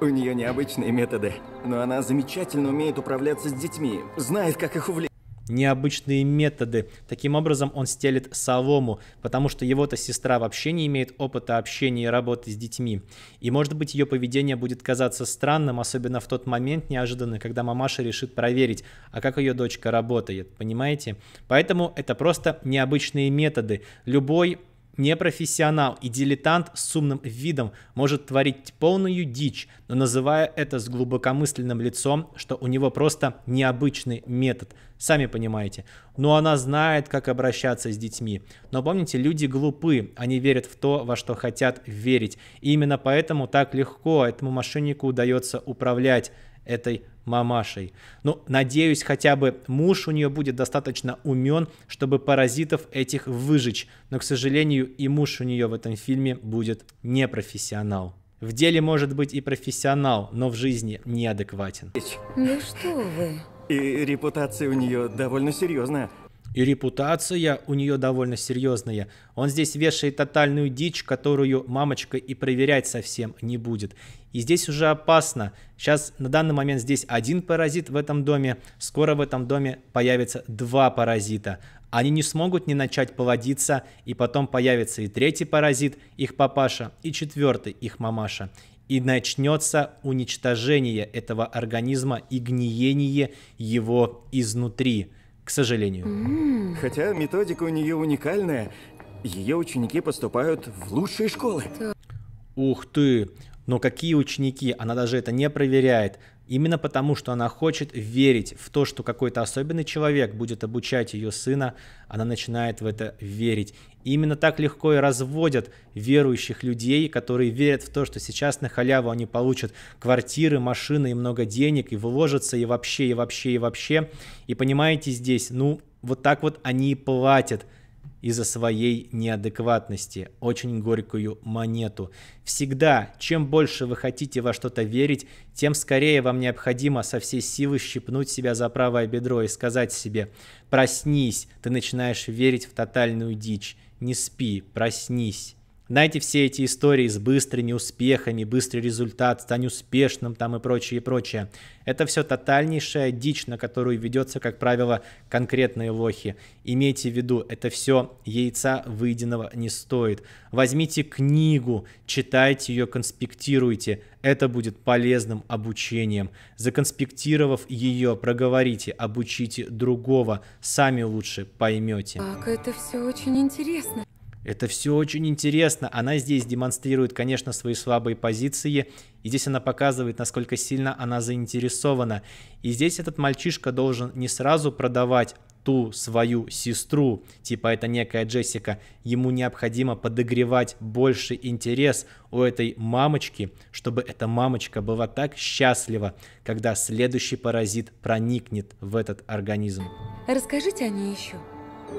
У нее необычные методы, но она замечательно умеет управляться с детьми, знает, как их увлечь необычные методы. Таким образом, он стелит солому, потому что его-то сестра вообще не имеет опыта общения и работы с детьми. И, может быть, ее поведение будет казаться странным, особенно в тот момент неожиданно, когда мамаша решит проверить, а как ее дочка работает, понимаете? Поэтому это просто необычные методы. Любой Непрофессионал и дилетант с умным видом может творить полную дичь, но называя это с глубокомысленным лицом, что у него просто необычный метод. Сами понимаете. Но она знает, как обращаться с детьми. Но помните, люди глупы, они верят в то, во что хотят верить. И именно поэтому так легко этому мошеннику удается управлять этой мамашей. Ну, надеюсь, хотя бы муж у нее будет достаточно умен, чтобы паразитов этих выжечь. Но, к сожалению, и муж у нее в этом фильме будет не профессионал. В деле может быть и профессионал, но в жизни неадекватен. Да ну что вы. И репутация у нее довольно серьезная. И репутация у нее довольно серьезная. Он здесь вешает тотальную дичь, которую мамочка и проверять совсем не будет. И здесь уже опасно. Сейчас на данный момент здесь один паразит в этом доме. Скоро в этом доме появится два паразита. Они не смогут не начать плодиться, и потом появится и третий паразит, их папаша, и четвертый, их мамаша. И начнется уничтожение этого организма и гниение его изнутри к сожалению. Хотя методика у нее уникальная. Ее ученики поступают в лучшие школы. Ух ты! Но какие ученики? Она даже это не проверяет. Именно потому, что она хочет верить в то, что какой-то особенный человек будет обучать ее сына, она начинает в это верить. И именно так легко и разводят верующих людей, которые верят в то, что сейчас на халяву они получат квартиры, машины и много денег, и вложатся, и вообще, и вообще, и вообще. И понимаете здесь, ну, вот так вот они и платят из-за своей неадекватности, очень горькую монету. Всегда, чем больше вы хотите во что-то верить, тем скорее вам необходимо со всей силы щипнуть себя за правое бедро и сказать себе «проснись, ты начинаешь верить в тотальную дичь» не спи, проснись, знаете, все эти истории с быстрыми успехами, быстрый результат, стань успешным там и прочее, и прочее. Это все тотальнейшая дичь, на которую ведется, как правило, конкретные лохи. Имейте в виду, это все яйца выеденного не стоит. Возьмите книгу, читайте ее, конспектируйте. Это будет полезным обучением. Законспектировав ее, проговорите, обучите другого. Сами лучше поймете. Как это все очень интересно. Это все очень интересно. Она здесь демонстрирует, конечно, свои слабые позиции. И здесь она показывает, насколько сильно она заинтересована. И здесь этот мальчишка должен не сразу продавать ту свою сестру, типа это некая Джессика, ему необходимо подогревать больше интерес у этой мамочки, чтобы эта мамочка была так счастлива, когда следующий паразит проникнет в этот организм. Расскажите о ней еще.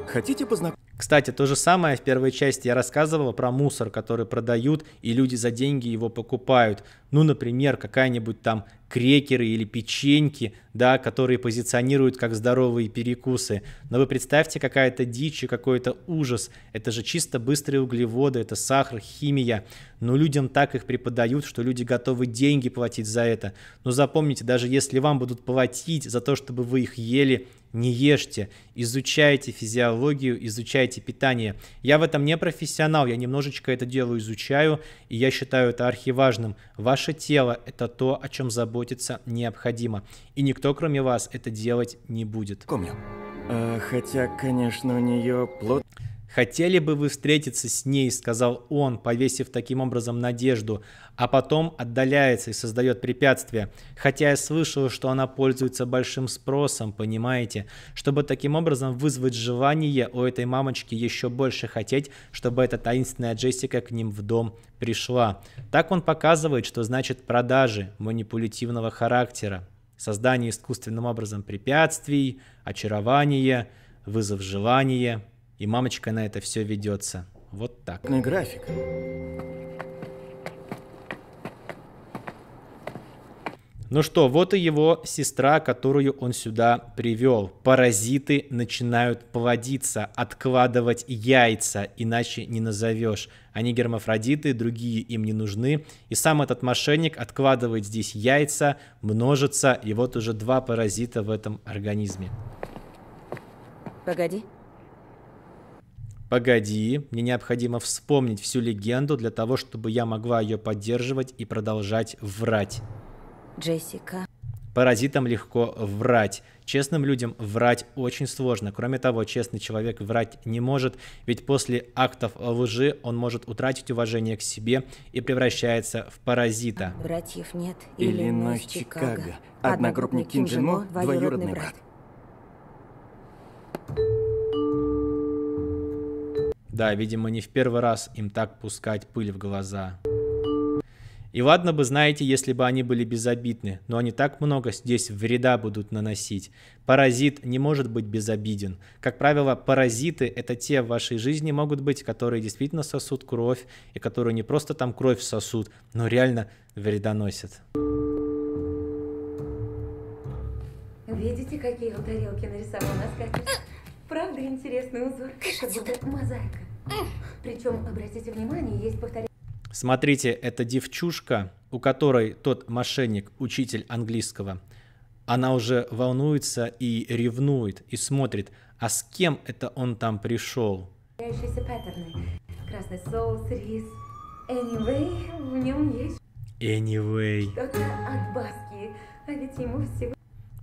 Хотите познакомиться? Кстати, то же самое в первой части я рассказывал про мусор, который продают, и люди за деньги его покупают. Ну, например, какая-нибудь там крекеры или печеньки, да, которые позиционируют как здоровые перекусы. Но вы представьте, какая-то дичь и какой-то ужас. Это же чисто быстрые углеводы, это сахар, химия. Но людям так их преподают, что люди готовы деньги платить за это. Но запомните, даже если вам будут платить за то, чтобы вы их ели, не ешьте, изучайте физиологию, изучайте питание. Я в этом не профессионал, я немножечко это дело изучаю, и я считаю это архиважным. Ваше тело – это то, о чем заботится заботиться необходимо. И никто, кроме вас, это делать не будет. Помню. А, э, хотя, конечно, у нее плод... Хотели бы вы встретиться с ней, сказал он, повесив таким образом надежду, а потом отдаляется и создает препятствие. Хотя я слышал, что она пользуется большим спросом, понимаете? Чтобы таким образом вызвать желание у этой мамочки еще больше хотеть, чтобы эта таинственная Джессика к ним в дом пришла. Так он показывает, что значит продажи манипулятивного характера. Создание искусственным образом препятствий, очарование, вызов желания – и мамочка на это все ведется. Вот так. График. Ну что, вот и его сестра, которую он сюда привел. Паразиты начинают плодиться, откладывать яйца, иначе не назовешь. Они гермафродиты, другие им не нужны. И сам этот мошенник откладывает здесь яйца, множится, и вот уже два паразита в этом организме. Погоди. Погоди, мне необходимо вспомнить всю легенду для того, чтобы я могла ее поддерживать и продолжать врать. Джессика. Паразитам легко врать. Честным людям врать очень сложно. Кроме того, честный человек врать не может, ведь после актов лжи он может утратить уважение к себе и превращается в паразита. Братьев нет. Иллинойс, Чикаго. Одногруппник Кинжино, двоюродный брат. брат. Да, видимо, не в первый раз им так пускать пыль в глаза. И ладно бы, знаете, если бы они были безобидны, но они так много здесь вреда будут наносить. Паразит не может быть безобиден. Как правило, паразиты — это те в вашей жизни могут быть, которые действительно сосут кровь, и которые не просто там кровь сосут, но реально вредоносят. Видите, какие у тарелки нарисованы на скатерти? Правда интересный узор? Как будто мозаика. Причем, обратите внимание, есть повторение. Смотрите, это девчушка, у которой тот мошенник, учитель английского, она уже волнуется и ревнует, и смотрит, а с кем это он там пришел. Красный соус, рис. Anyway, в нем есть... Anyway. Что-то от Баски, а ведь ему всего...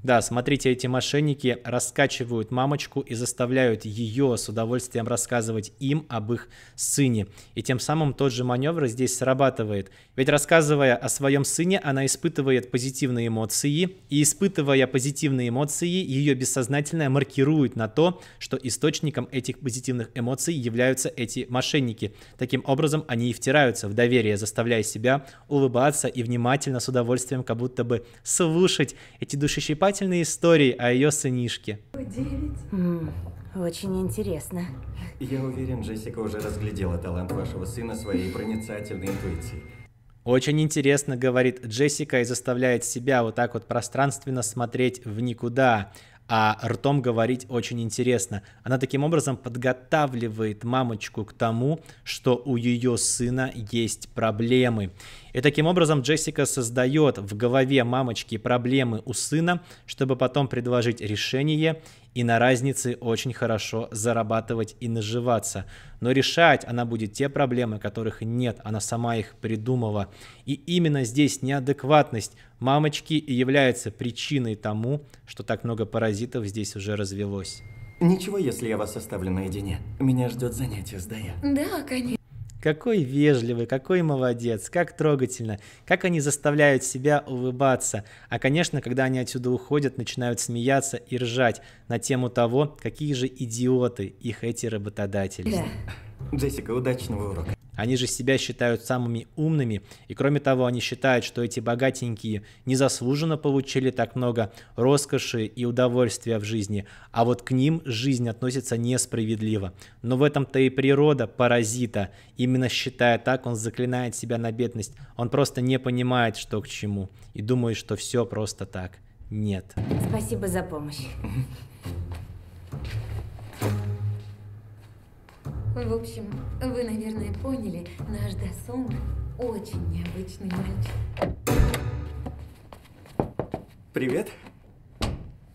Да, смотрите, эти мошенники раскачивают мамочку и заставляют ее с удовольствием рассказывать им об их сыне. И тем самым тот же маневр здесь срабатывает. Ведь рассказывая о своем сыне, она испытывает позитивные эмоции, и испытывая позитивные эмоции, ее бессознательное маркирует на то, что источником этих позитивных эмоций являются эти мошенники. Таким образом, они и втираются в доверие, заставляя себя улыбаться и внимательно с удовольствием как будто бы слушать эти душещипательные очаровательной истории о ее сынишке. Девять. Очень интересно. Я уверен, Джессика уже разглядела талант вашего сына своей проницательной интуицией. Очень интересно, говорит Джессика и заставляет себя вот так вот пространственно смотреть в никуда а ртом говорить очень интересно. Она таким образом подготавливает мамочку к тому, что у ее сына есть проблемы. И таким образом Джессика создает в голове мамочки проблемы у сына, чтобы потом предложить решение и на разнице очень хорошо зарабатывать и наживаться. Но решать она будет те проблемы, которых нет, она сама их придумала. И именно здесь неадекватность мамочки и является причиной тому, что так много паразитов здесь уже развелось. Ничего, если я вас оставлю наедине. Меня ждет занятие с Дая. Да, конечно. Какой вежливый, какой молодец, как трогательно, как они заставляют себя улыбаться. А, конечно, когда они отсюда уходят, начинают смеяться и ржать на тему того, какие же идиоты их эти работодатели. Да. Джессика, удачного урока. Они же себя считают самыми умными, и кроме того, они считают, что эти богатенькие незаслуженно получили так много роскоши и удовольствия в жизни, а вот к ним жизнь относится несправедливо. Но в этом-то и природа паразита. Именно считая так, он заклинает себя на бедность. Он просто не понимает, что к чему, и думает, что все просто так. Нет. Спасибо за помощь. В общем, вы, наверное, поняли, наш Дасунг очень необычный мальчик. Привет.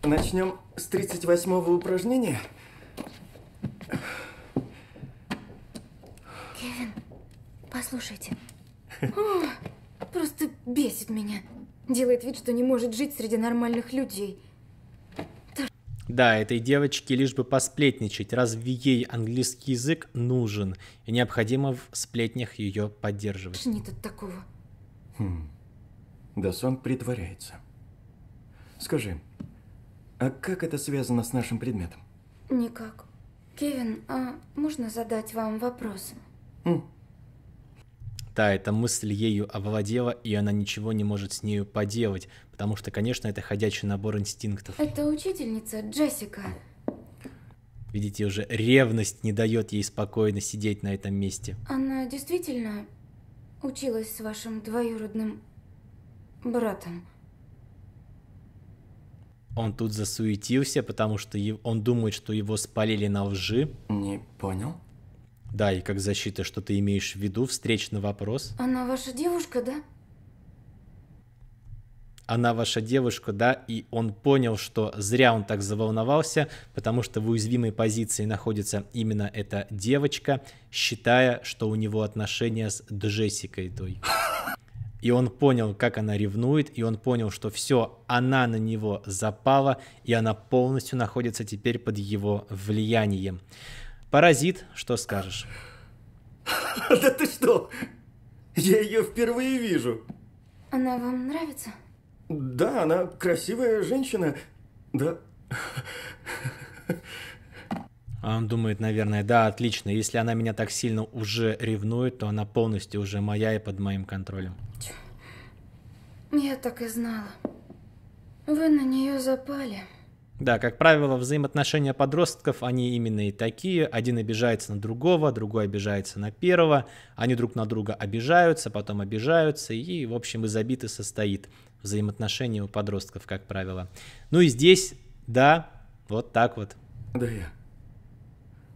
Начнем с 38 упражнения. Кевин, послушайте. О, просто бесит меня. Делает вид, что не может жить среди нормальных людей. Да, этой девочке лишь бы посплетничать, разве ей английский язык нужен, и необходимо в сплетнях ее поддерживать. Нет от такого. Хм. Дасон притворяется. Скажи, а как это связано с нашим предметом? Никак. Кевин, а можно задать вам вопрос? Хм. Да, эта мысль ею овладела, и она ничего не может с нею поделать, потому что, конечно, это ходячий набор инстинктов. Это учительница Джессика. Видите, уже ревность не дает ей спокойно сидеть на этом месте. Она действительно училась с вашим двоюродным братом. Он тут засуетился, потому что он думает, что его спалили на лжи. Не понял. Да, и как защита, что ты имеешь в виду, встречный вопрос. Она ваша девушка, да? Она ваша девушка, да, и он понял, что зря он так заволновался, потому что в уязвимой позиции находится именно эта девочка, считая, что у него отношения с Джессикой той. И он понял, как она ревнует, и он понял, что все, она на него запала, и она полностью находится теперь под его влиянием. Паразит, что скажешь? Да ты что? Я ее впервые вижу. Она вам нравится? Да, она красивая женщина. Да. А он думает, наверное, да, отлично. Если она меня так сильно уже ревнует, то она полностью уже моя и под моим контролем. Я так и знала. Вы на нее запали. Да, как правило, взаимоотношения подростков, они именно и такие. Один обижается на другого, другой обижается на первого. Они друг на друга обижаются, потом обижаются, и, в общем, из обиды состоит взаимоотношения у подростков, как правило. Ну и здесь, да, вот так вот. Да я.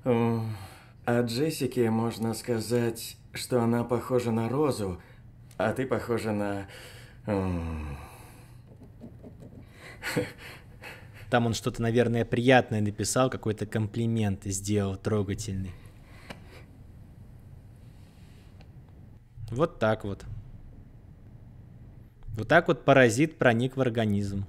О, о Джессике можно сказать, что она похожа на Розу, а ты похожа на... Там он что-то, наверное, приятное написал, какой-то комплимент сделал трогательный. Вот так вот. Вот так вот паразит проник в организм.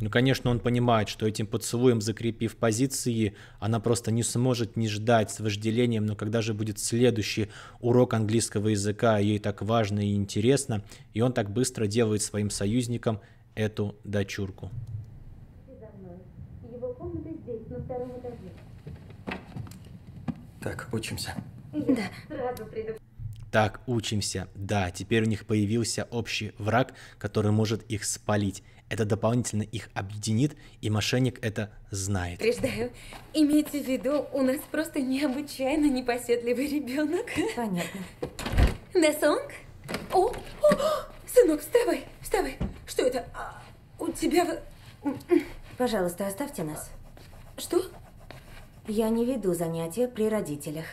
Ну, конечно, он понимает, что этим поцелуем, закрепив позиции, она просто не сможет не ждать с вожделением, но когда же будет следующий урок английского языка, ей так важно и интересно, и он так быстро делает своим союзником эту дочурку второго дождя. Так, учимся. Да. Сразу предупреждаю. Так, учимся. Да, теперь у них появился общий враг, который может их спалить. Это дополнительно их объединит, и мошенник это знает. Предупреждаю, имейте в виду, у нас просто необычайно непоседливый ребенок. Понятно. Десонг? О, о, о, сынок, вставай, вставай. Что это? А, у тебя... Пожалуйста, оставьте нас. Что? Я не веду занятия при родителях.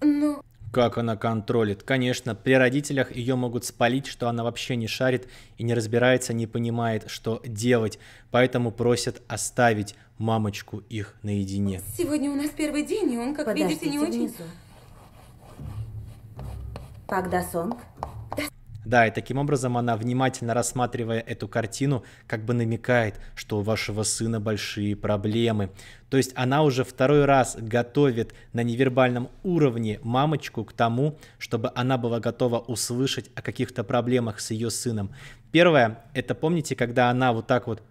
Ну... Как она контролит? Конечно, при родителях ее могут спалить, что она вообще не шарит и не разбирается, не понимает, что делать. Поэтому просят оставить мамочку их наедине. Сегодня у нас первый день, и он, как Подождите видите, не очень... Внизу. Пагдасонг, да, и таким образом она, внимательно рассматривая эту картину, как бы намекает, что у вашего сына большие проблемы. То есть она уже второй раз готовит на невербальном уровне мамочку к тому, чтобы она была готова услышать о каких-то проблемах с ее сыном. Первое, это помните, когда она вот так вот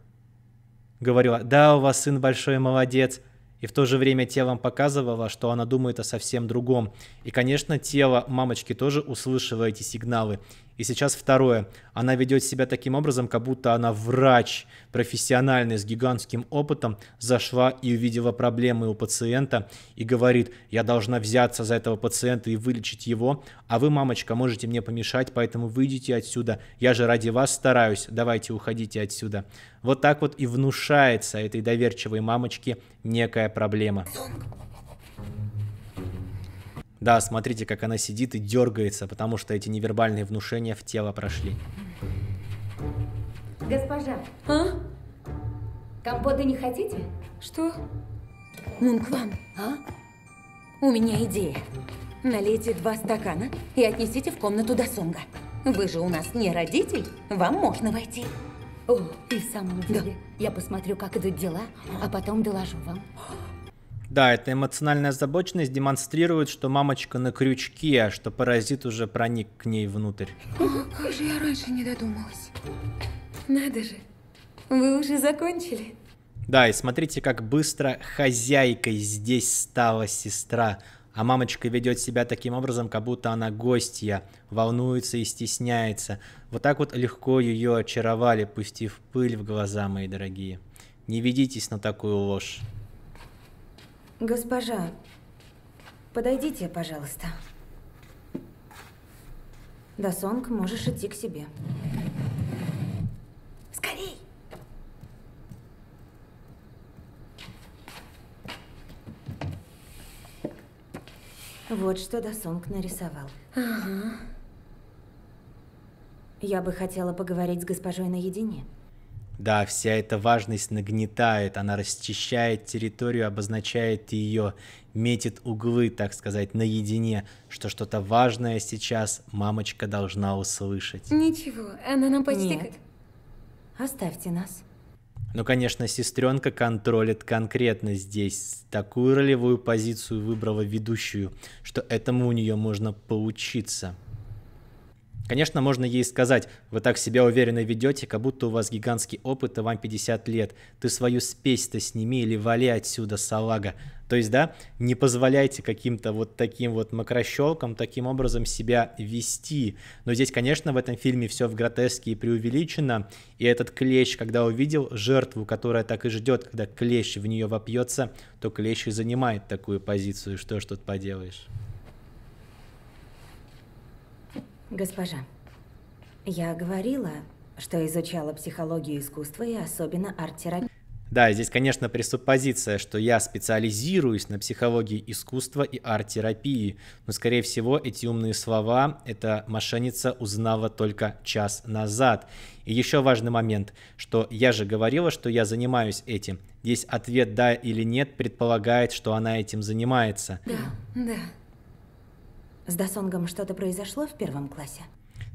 говорила, да, у вас сын большой молодец, и в то же время телом показывала, что она думает о совсем другом. И, конечно, тело мамочки тоже услышало эти сигналы и сейчас второе. Она ведет себя таким образом, как будто она врач, профессиональный, с гигантским опытом, зашла и увидела проблемы у пациента и говорит, я должна взяться за этого пациента и вылечить его, а вы, мамочка, можете мне помешать, поэтому выйдите отсюда, я же ради вас стараюсь, давайте уходите отсюда. Вот так вот и внушается этой доверчивой мамочке некая проблема. Да, смотрите, как она сидит и дергается, потому что эти невербальные внушения в тело прошли. Госпожа. А? Компоты не хотите? Что? Мункван, ну, а? У меня идея. Налейте два стакана и отнесите в комнату до Сонга. Вы же у нас не родитель, вам можно войти. О, и в самом деле. Да. Я посмотрю, как идут дела, а потом доложу вам. Да, эта эмоциональная озабоченность демонстрирует, что мамочка на крючке, а что паразит уже проник к ней внутрь. Как же я раньше не додумалась. Надо же, вы уже закончили. Да, и смотрите, как быстро хозяйкой здесь стала сестра. А мамочка ведет себя таким образом, как будто она гостья, волнуется и стесняется. Вот так вот легко ее очаровали, пустив пыль в глаза, мои дорогие. Не ведитесь на такую ложь. Госпожа, подойдите, пожалуйста. Досонг, можешь идти к себе. Скорей! Вот что Досонг нарисовал. Ага. Я бы хотела поговорить с госпожой наедине. Да, вся эта важность нагнетает, она расчищает территорию, обозначает ее, метит углы, так сказать, наедине, что что-то важное сейчас мамочка должна услышать. Ничего, она нам почти Нет. как... Оставьте нас. Ну, конечно, сестренка контролит конкретно здесь. Такую ролевую позицию выбрала ведущую, что этому у нее можно поучиться. Конечно, можно ей сказать, вы так себя уверенно ведете, как будто у вас гигантский опыт, а вам 50 лет. Ты свою спесь-то сними или вали отсюда, салага. То есть, да, не позволяйте каким-то вот таким вот макрощелкам таким образом себя вести. Но здесь, конечно, в этом фильме все в гротеске и преувеличено. И этот клещ, когда увидел жертву, которая так и ждет, когда клещ в нее вопьется, то клещ и занимает такую позицию. Что ж тут поделаешь? Госпожа, я говорила, что изучала психологию искусства и особенно арт-терапию. Да, здесь, конечно, пресуппозиция, что я специализируюсь на психологии искусства и арт-терапии, но, скорее всего, эти умные слова эта мошенница узнала только час назад. И еще важный момент, что я же говорила, что я занимаюсь этим. Здесь ответ «да» или «нет» предполагает, что она этим занимается. Да, да. С Досонгом что-то произошло в первом классе?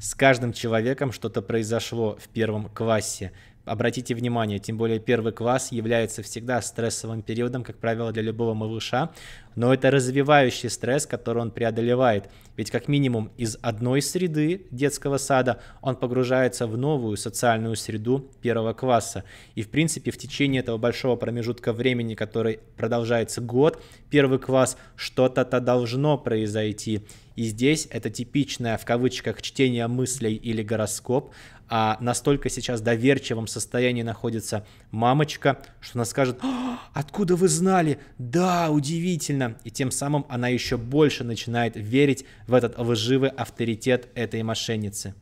С каждым человеком что-то произошло в первом классе. Обратите внимание, тем более первый класс является всегда стрессовым периодом, как правило, для любого малыша, но это развивающий стресс, который он преодолевает. Ведь как минимум из одной среды детского сада он погружается в новую социальную среду первого класса. И в принципе в течение этого большого промежутка времени, который продолжается год, первый класс что-то-то должно произойти. И здесь это типичное в кавычках чтение мыслей или гороскоп, а, настолько сейчас доверчивом состоянии находится мамочка, что она скажет, «А, откуда вы знали? Да, удивительно. И тем самым она еще больше начинает верить в этот лживый авторитет этой мошенницы.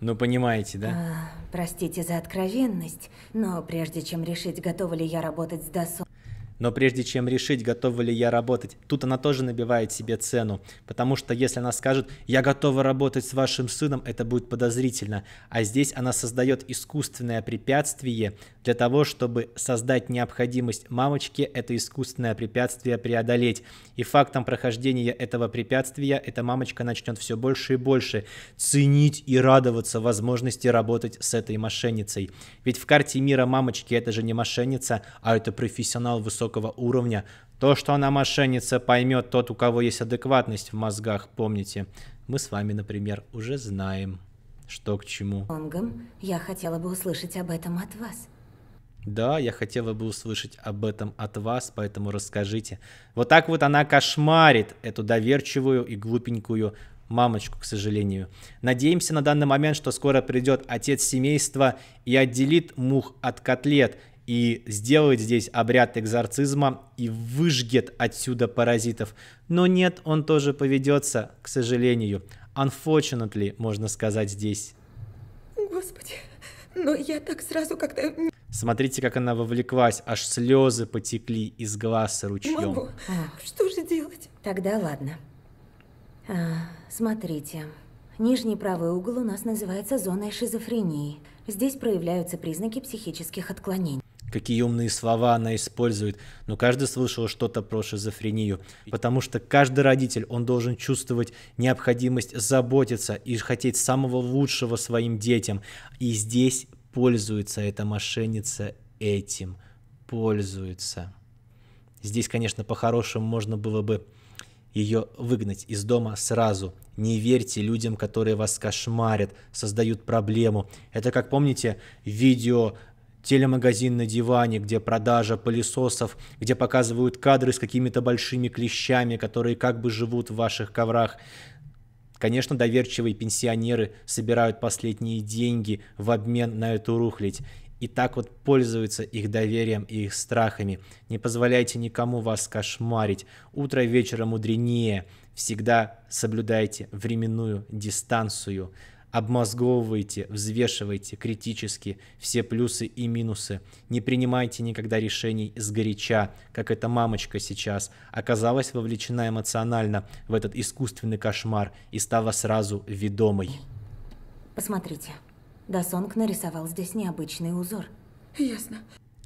Ну, понимаете, да? А, простите за откровенность, но прежде чем решить, готова ли я работать с досуг но прежде чем решить, готова ли я работать, тут она тоже набивает себе цену, потому что если она скажет «я готова работать с вашим сыном», это будет подозрительно, а здесь она создает искусственное препятствие для того, чтобы создать необходимость мамочке это искусственное препятствие преодолеть. И фактом прохождения этого препятствия эта мамочка начнет все больше и больше ценить и радоваться возможности работать с этой мошенницей. Ведь в карте мира мамочки это же не мошенница, а это профессионал высокого высокого уровня. То, что она мошенница, поймет тот, у кого есть адекватность в мозгах, помните. Мы с вами, например, уже знаем, что к чему. Онгом, я хотела бы услышать об этом от вас. Да, я хотела бы услышать об этом от вас, поэтому расскажите. Вот так вот она кошмарит эту доверчивую и глупенькую мамочку, к сожалению. Надеемся на данный момент, что скоро придет отец семейства и отделит мух от котлет, и сделает здесь обряд экзорцизма и выжгет отсюда паразитов. Но нет, он тоже поведется, к сожалению. Unfortunately, можно сказать здесь. Господи, но я так сразу как-то... Смотрите, как она вовлеклась, аж слезы потекли из глаз ручьем. Могу. А. Что же делать? Тогда ладно. А, смотрите, нижний правый угол у нас называется зоной шизофрении. Здесь проявляются признаки психических отклонений какие умные слова она использует. Но каждый слышал что-то про шизофрению, потому что каждый родитель, он должен чувствовать необходимость заботиться и хотеть самого лучшего своим детям. И здесь пользуется эта мошенница этим. Пользуется. Здесь, конечно, по-хорошему можно было бы ее выгнать из дома сразу. Не верьте людям, которые вас кошмарят, создают проблему. Это как, помните, видео телемагазин на диване, где продажа пылесосов, где показывают кадры с какими-то большими клещами, которые как бы живут в ваших коврах. Конечно, доверчивые пенсионеры собирают последние деньги в обмен на эту рухлить. И так вот пользуются их доверием и их страхами. Не позволяйте никому вас кошмарить. Утро вечера мудренее. Всегда соблюдайте временную дистанцию. Обмозговывайте, взвешивайте критически все плюсы и минусы. Не принимайте никогда решений сгоряча, как эта мамочка сейчас оказалась вовлечена эмоционально в этот искусственный кошмар и стала сразу ведомой. Посмотрите, Досонг нарисовал здесь необычный узор. Ясно.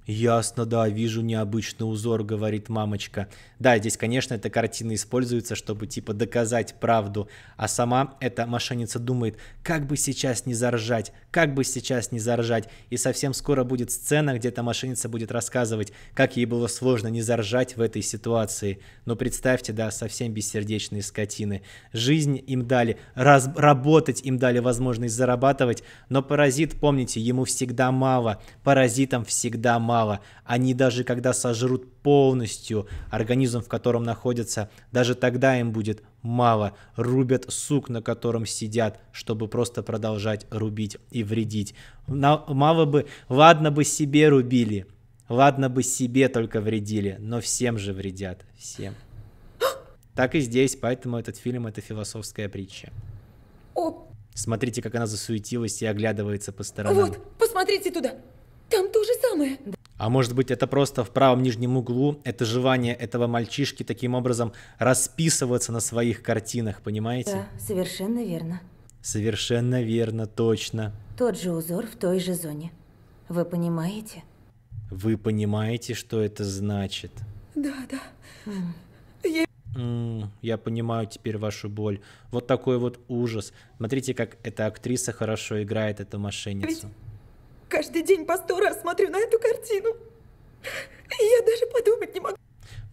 Ясно, да, вижу необычный узор, говорит мамочка. Да, здесь, конечно, эта картина используется, чтобы типа доказать правду, а сама эта мошенница думает, как бы сейчас не заржать, как бы сейчас не заржать. И совсем скоро будет сцена, где эта мошенница будет рассказывать, как ей было сложно не заржать в этой ситуации. Но представьте, да, совсем бессердечные скотины. Жизнь им дали, раз, работать им дали возможность зарабатывать, но паразит, помните, ему всегда мало, паразитам всегда мало мало. Они даже когда сожрут полностью организм, в котором находятся, даже тогда им будет мало. Рубят сук, на котором сидят, чтобы просто продолжать рубить и вредить. На, мало бы, ладно бы себе рубили, ладно бы себе только вредили, но всем же вредят, всем. Так и здесь, поэтому этот фильм — это философская притча. О. Смотрите, как она засуетилась и оглядывается по сторонам. Вот, посмотрите туда. Там то же самое. А может быть это просто в правом нижнем углу, это желание этого мальчишки таким образом расписываться на своих картинах, понимаете? Да, совершенно верно. Совершенно верно, точно. Тот же узор в той же зоне. Вы понимаете? Вы понимаете, что это значит? Да, да. Mm. Я... Mm, я понимаю теперь вашу боль. Вот такой вот ужас. Смотрите, как эта актриса хорошо играет эту мошенницу. Ведь Каждый день по сто раз смотрю на эту картину. И я даже подумать не могу.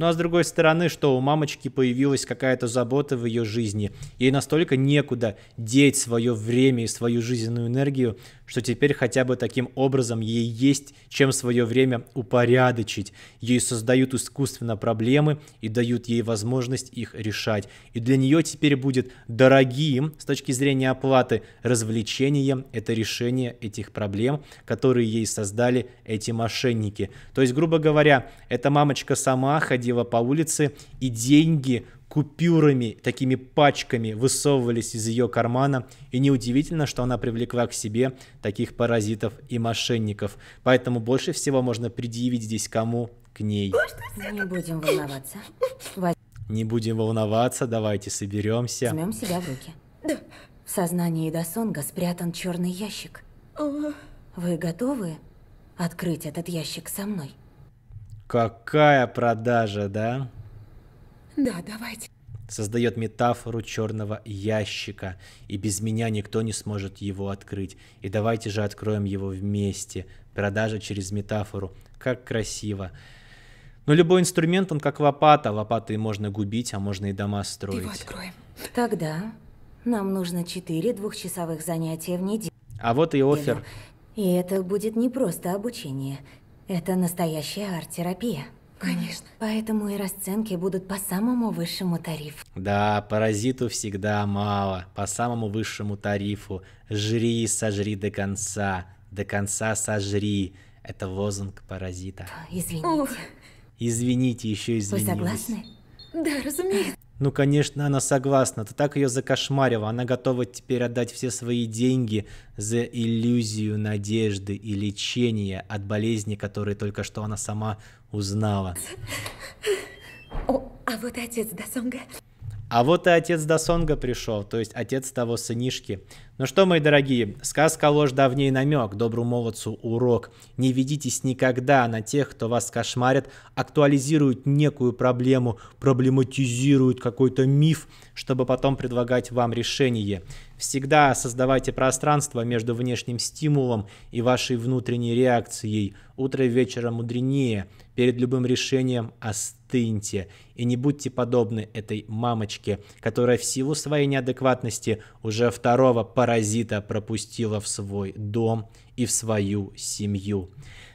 Ну а с другой стороны, что у мамочки появилась какая-то забота в ее жизни. Ей настолько некуда деть свое время и свою жизненную энергию, что теперь хотя бы таким образом ей есть чем свое время упорядочить. Ей создают искусственно проблемы и дают ей возможность их решать. И для нее теперь будет дорогим с точки зрения оплаты развлечением это решение этих проблем, которые ей создали эти мошенники. То есть, грубо говоря, эта мамочка сама ходила ходила по улице, и деньги купюрами, такими пачками высовывались из ее кармана, и неудивительно, что она привлекла к себе таких паразитов и мошенников. Поэтому больше всего можно предъявить здесь кому? К ней. Ну Не будем волноваться. Не будем волноваться, давайте соберемся. Возьмем себя в руки. Да. В сознании Досонга спрятан черный ящик. Вы готовы открыть этот ящик со мной? Какая продажа, да? Да, давайте. Создает метафору черного ящика, и без меня никто не сможет его открыть. И давайте же откроем его вместе. Продажа через метафору. Как красиво. Но любой инструмент, он как лопата. Лопатой можно губить, а можно и дома строить. Его откроем. Тогда нам нужно четыре двухчасовых занятия в неделю. А вот и офер. И это будет не просто обучение. Это настоящая арт-терапия. Конечно. Поэтому и расценки будут по самому высшему тарифу. Да, паразиту всегда мало. По самому высшему тарифу. Жри, сожри до конца. До конца сожри. Это лозунг паразита. Извините. Извините, еще извинились. Вы согласны? Да, разумеется. Ну, конечно, она согласна. Ты так ее закошмарила. Она готова теперь отдать все свои деньги за иллюзию надежды и лечения от болезни, которые только что она сама узнала. О, а вот отец Дасонга. А вот и отец Досонга пришел, то есть отец того сынишки. Ну что, мои дорогие, сказка ложь давней намек, добру молодцу урок. Не ведитесь никогда на тех, кто вас кошмарит, актуализирует некую проблему, проблематизирует какой-то миф, чтобы потом предлагать вам решение. Всегда создавайте пространство между внешним стимулом и вашей внутренней реакцией. Утро и вечера мудренее. Перед любым решением остыньте. И не будьте подобны этой мамочке, которая в силу своей неадекватности уже второго паразита пропустила в свой дом и в свою семью.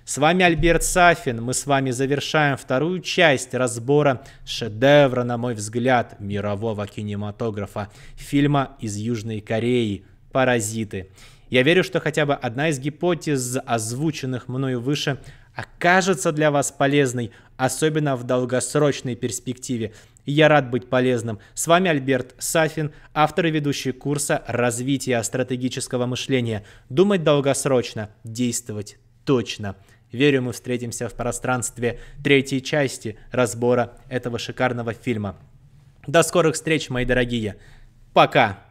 С вами Альберт Сафин. Мы с вами завершаем вторую часть разбора шедевра, на мой взгляд, мирового кинематографа фильма из Южной Кореи «Паразиты». Я верю, что хотя бы одна из гипотез, озвученных мною выше, окажется для вас полезной, особенно в долгосрочной перспективе. Я рад быть полезным. С вами Альберт Сафин, автор и ведущий курса «Развитие стратегического мышления». Думать долгосрочно, действовать точно. Верю, мы встретимся в пространстве третьей части разбора этого шикарного фильма. До скорых встреч, мои дорогие. Пока!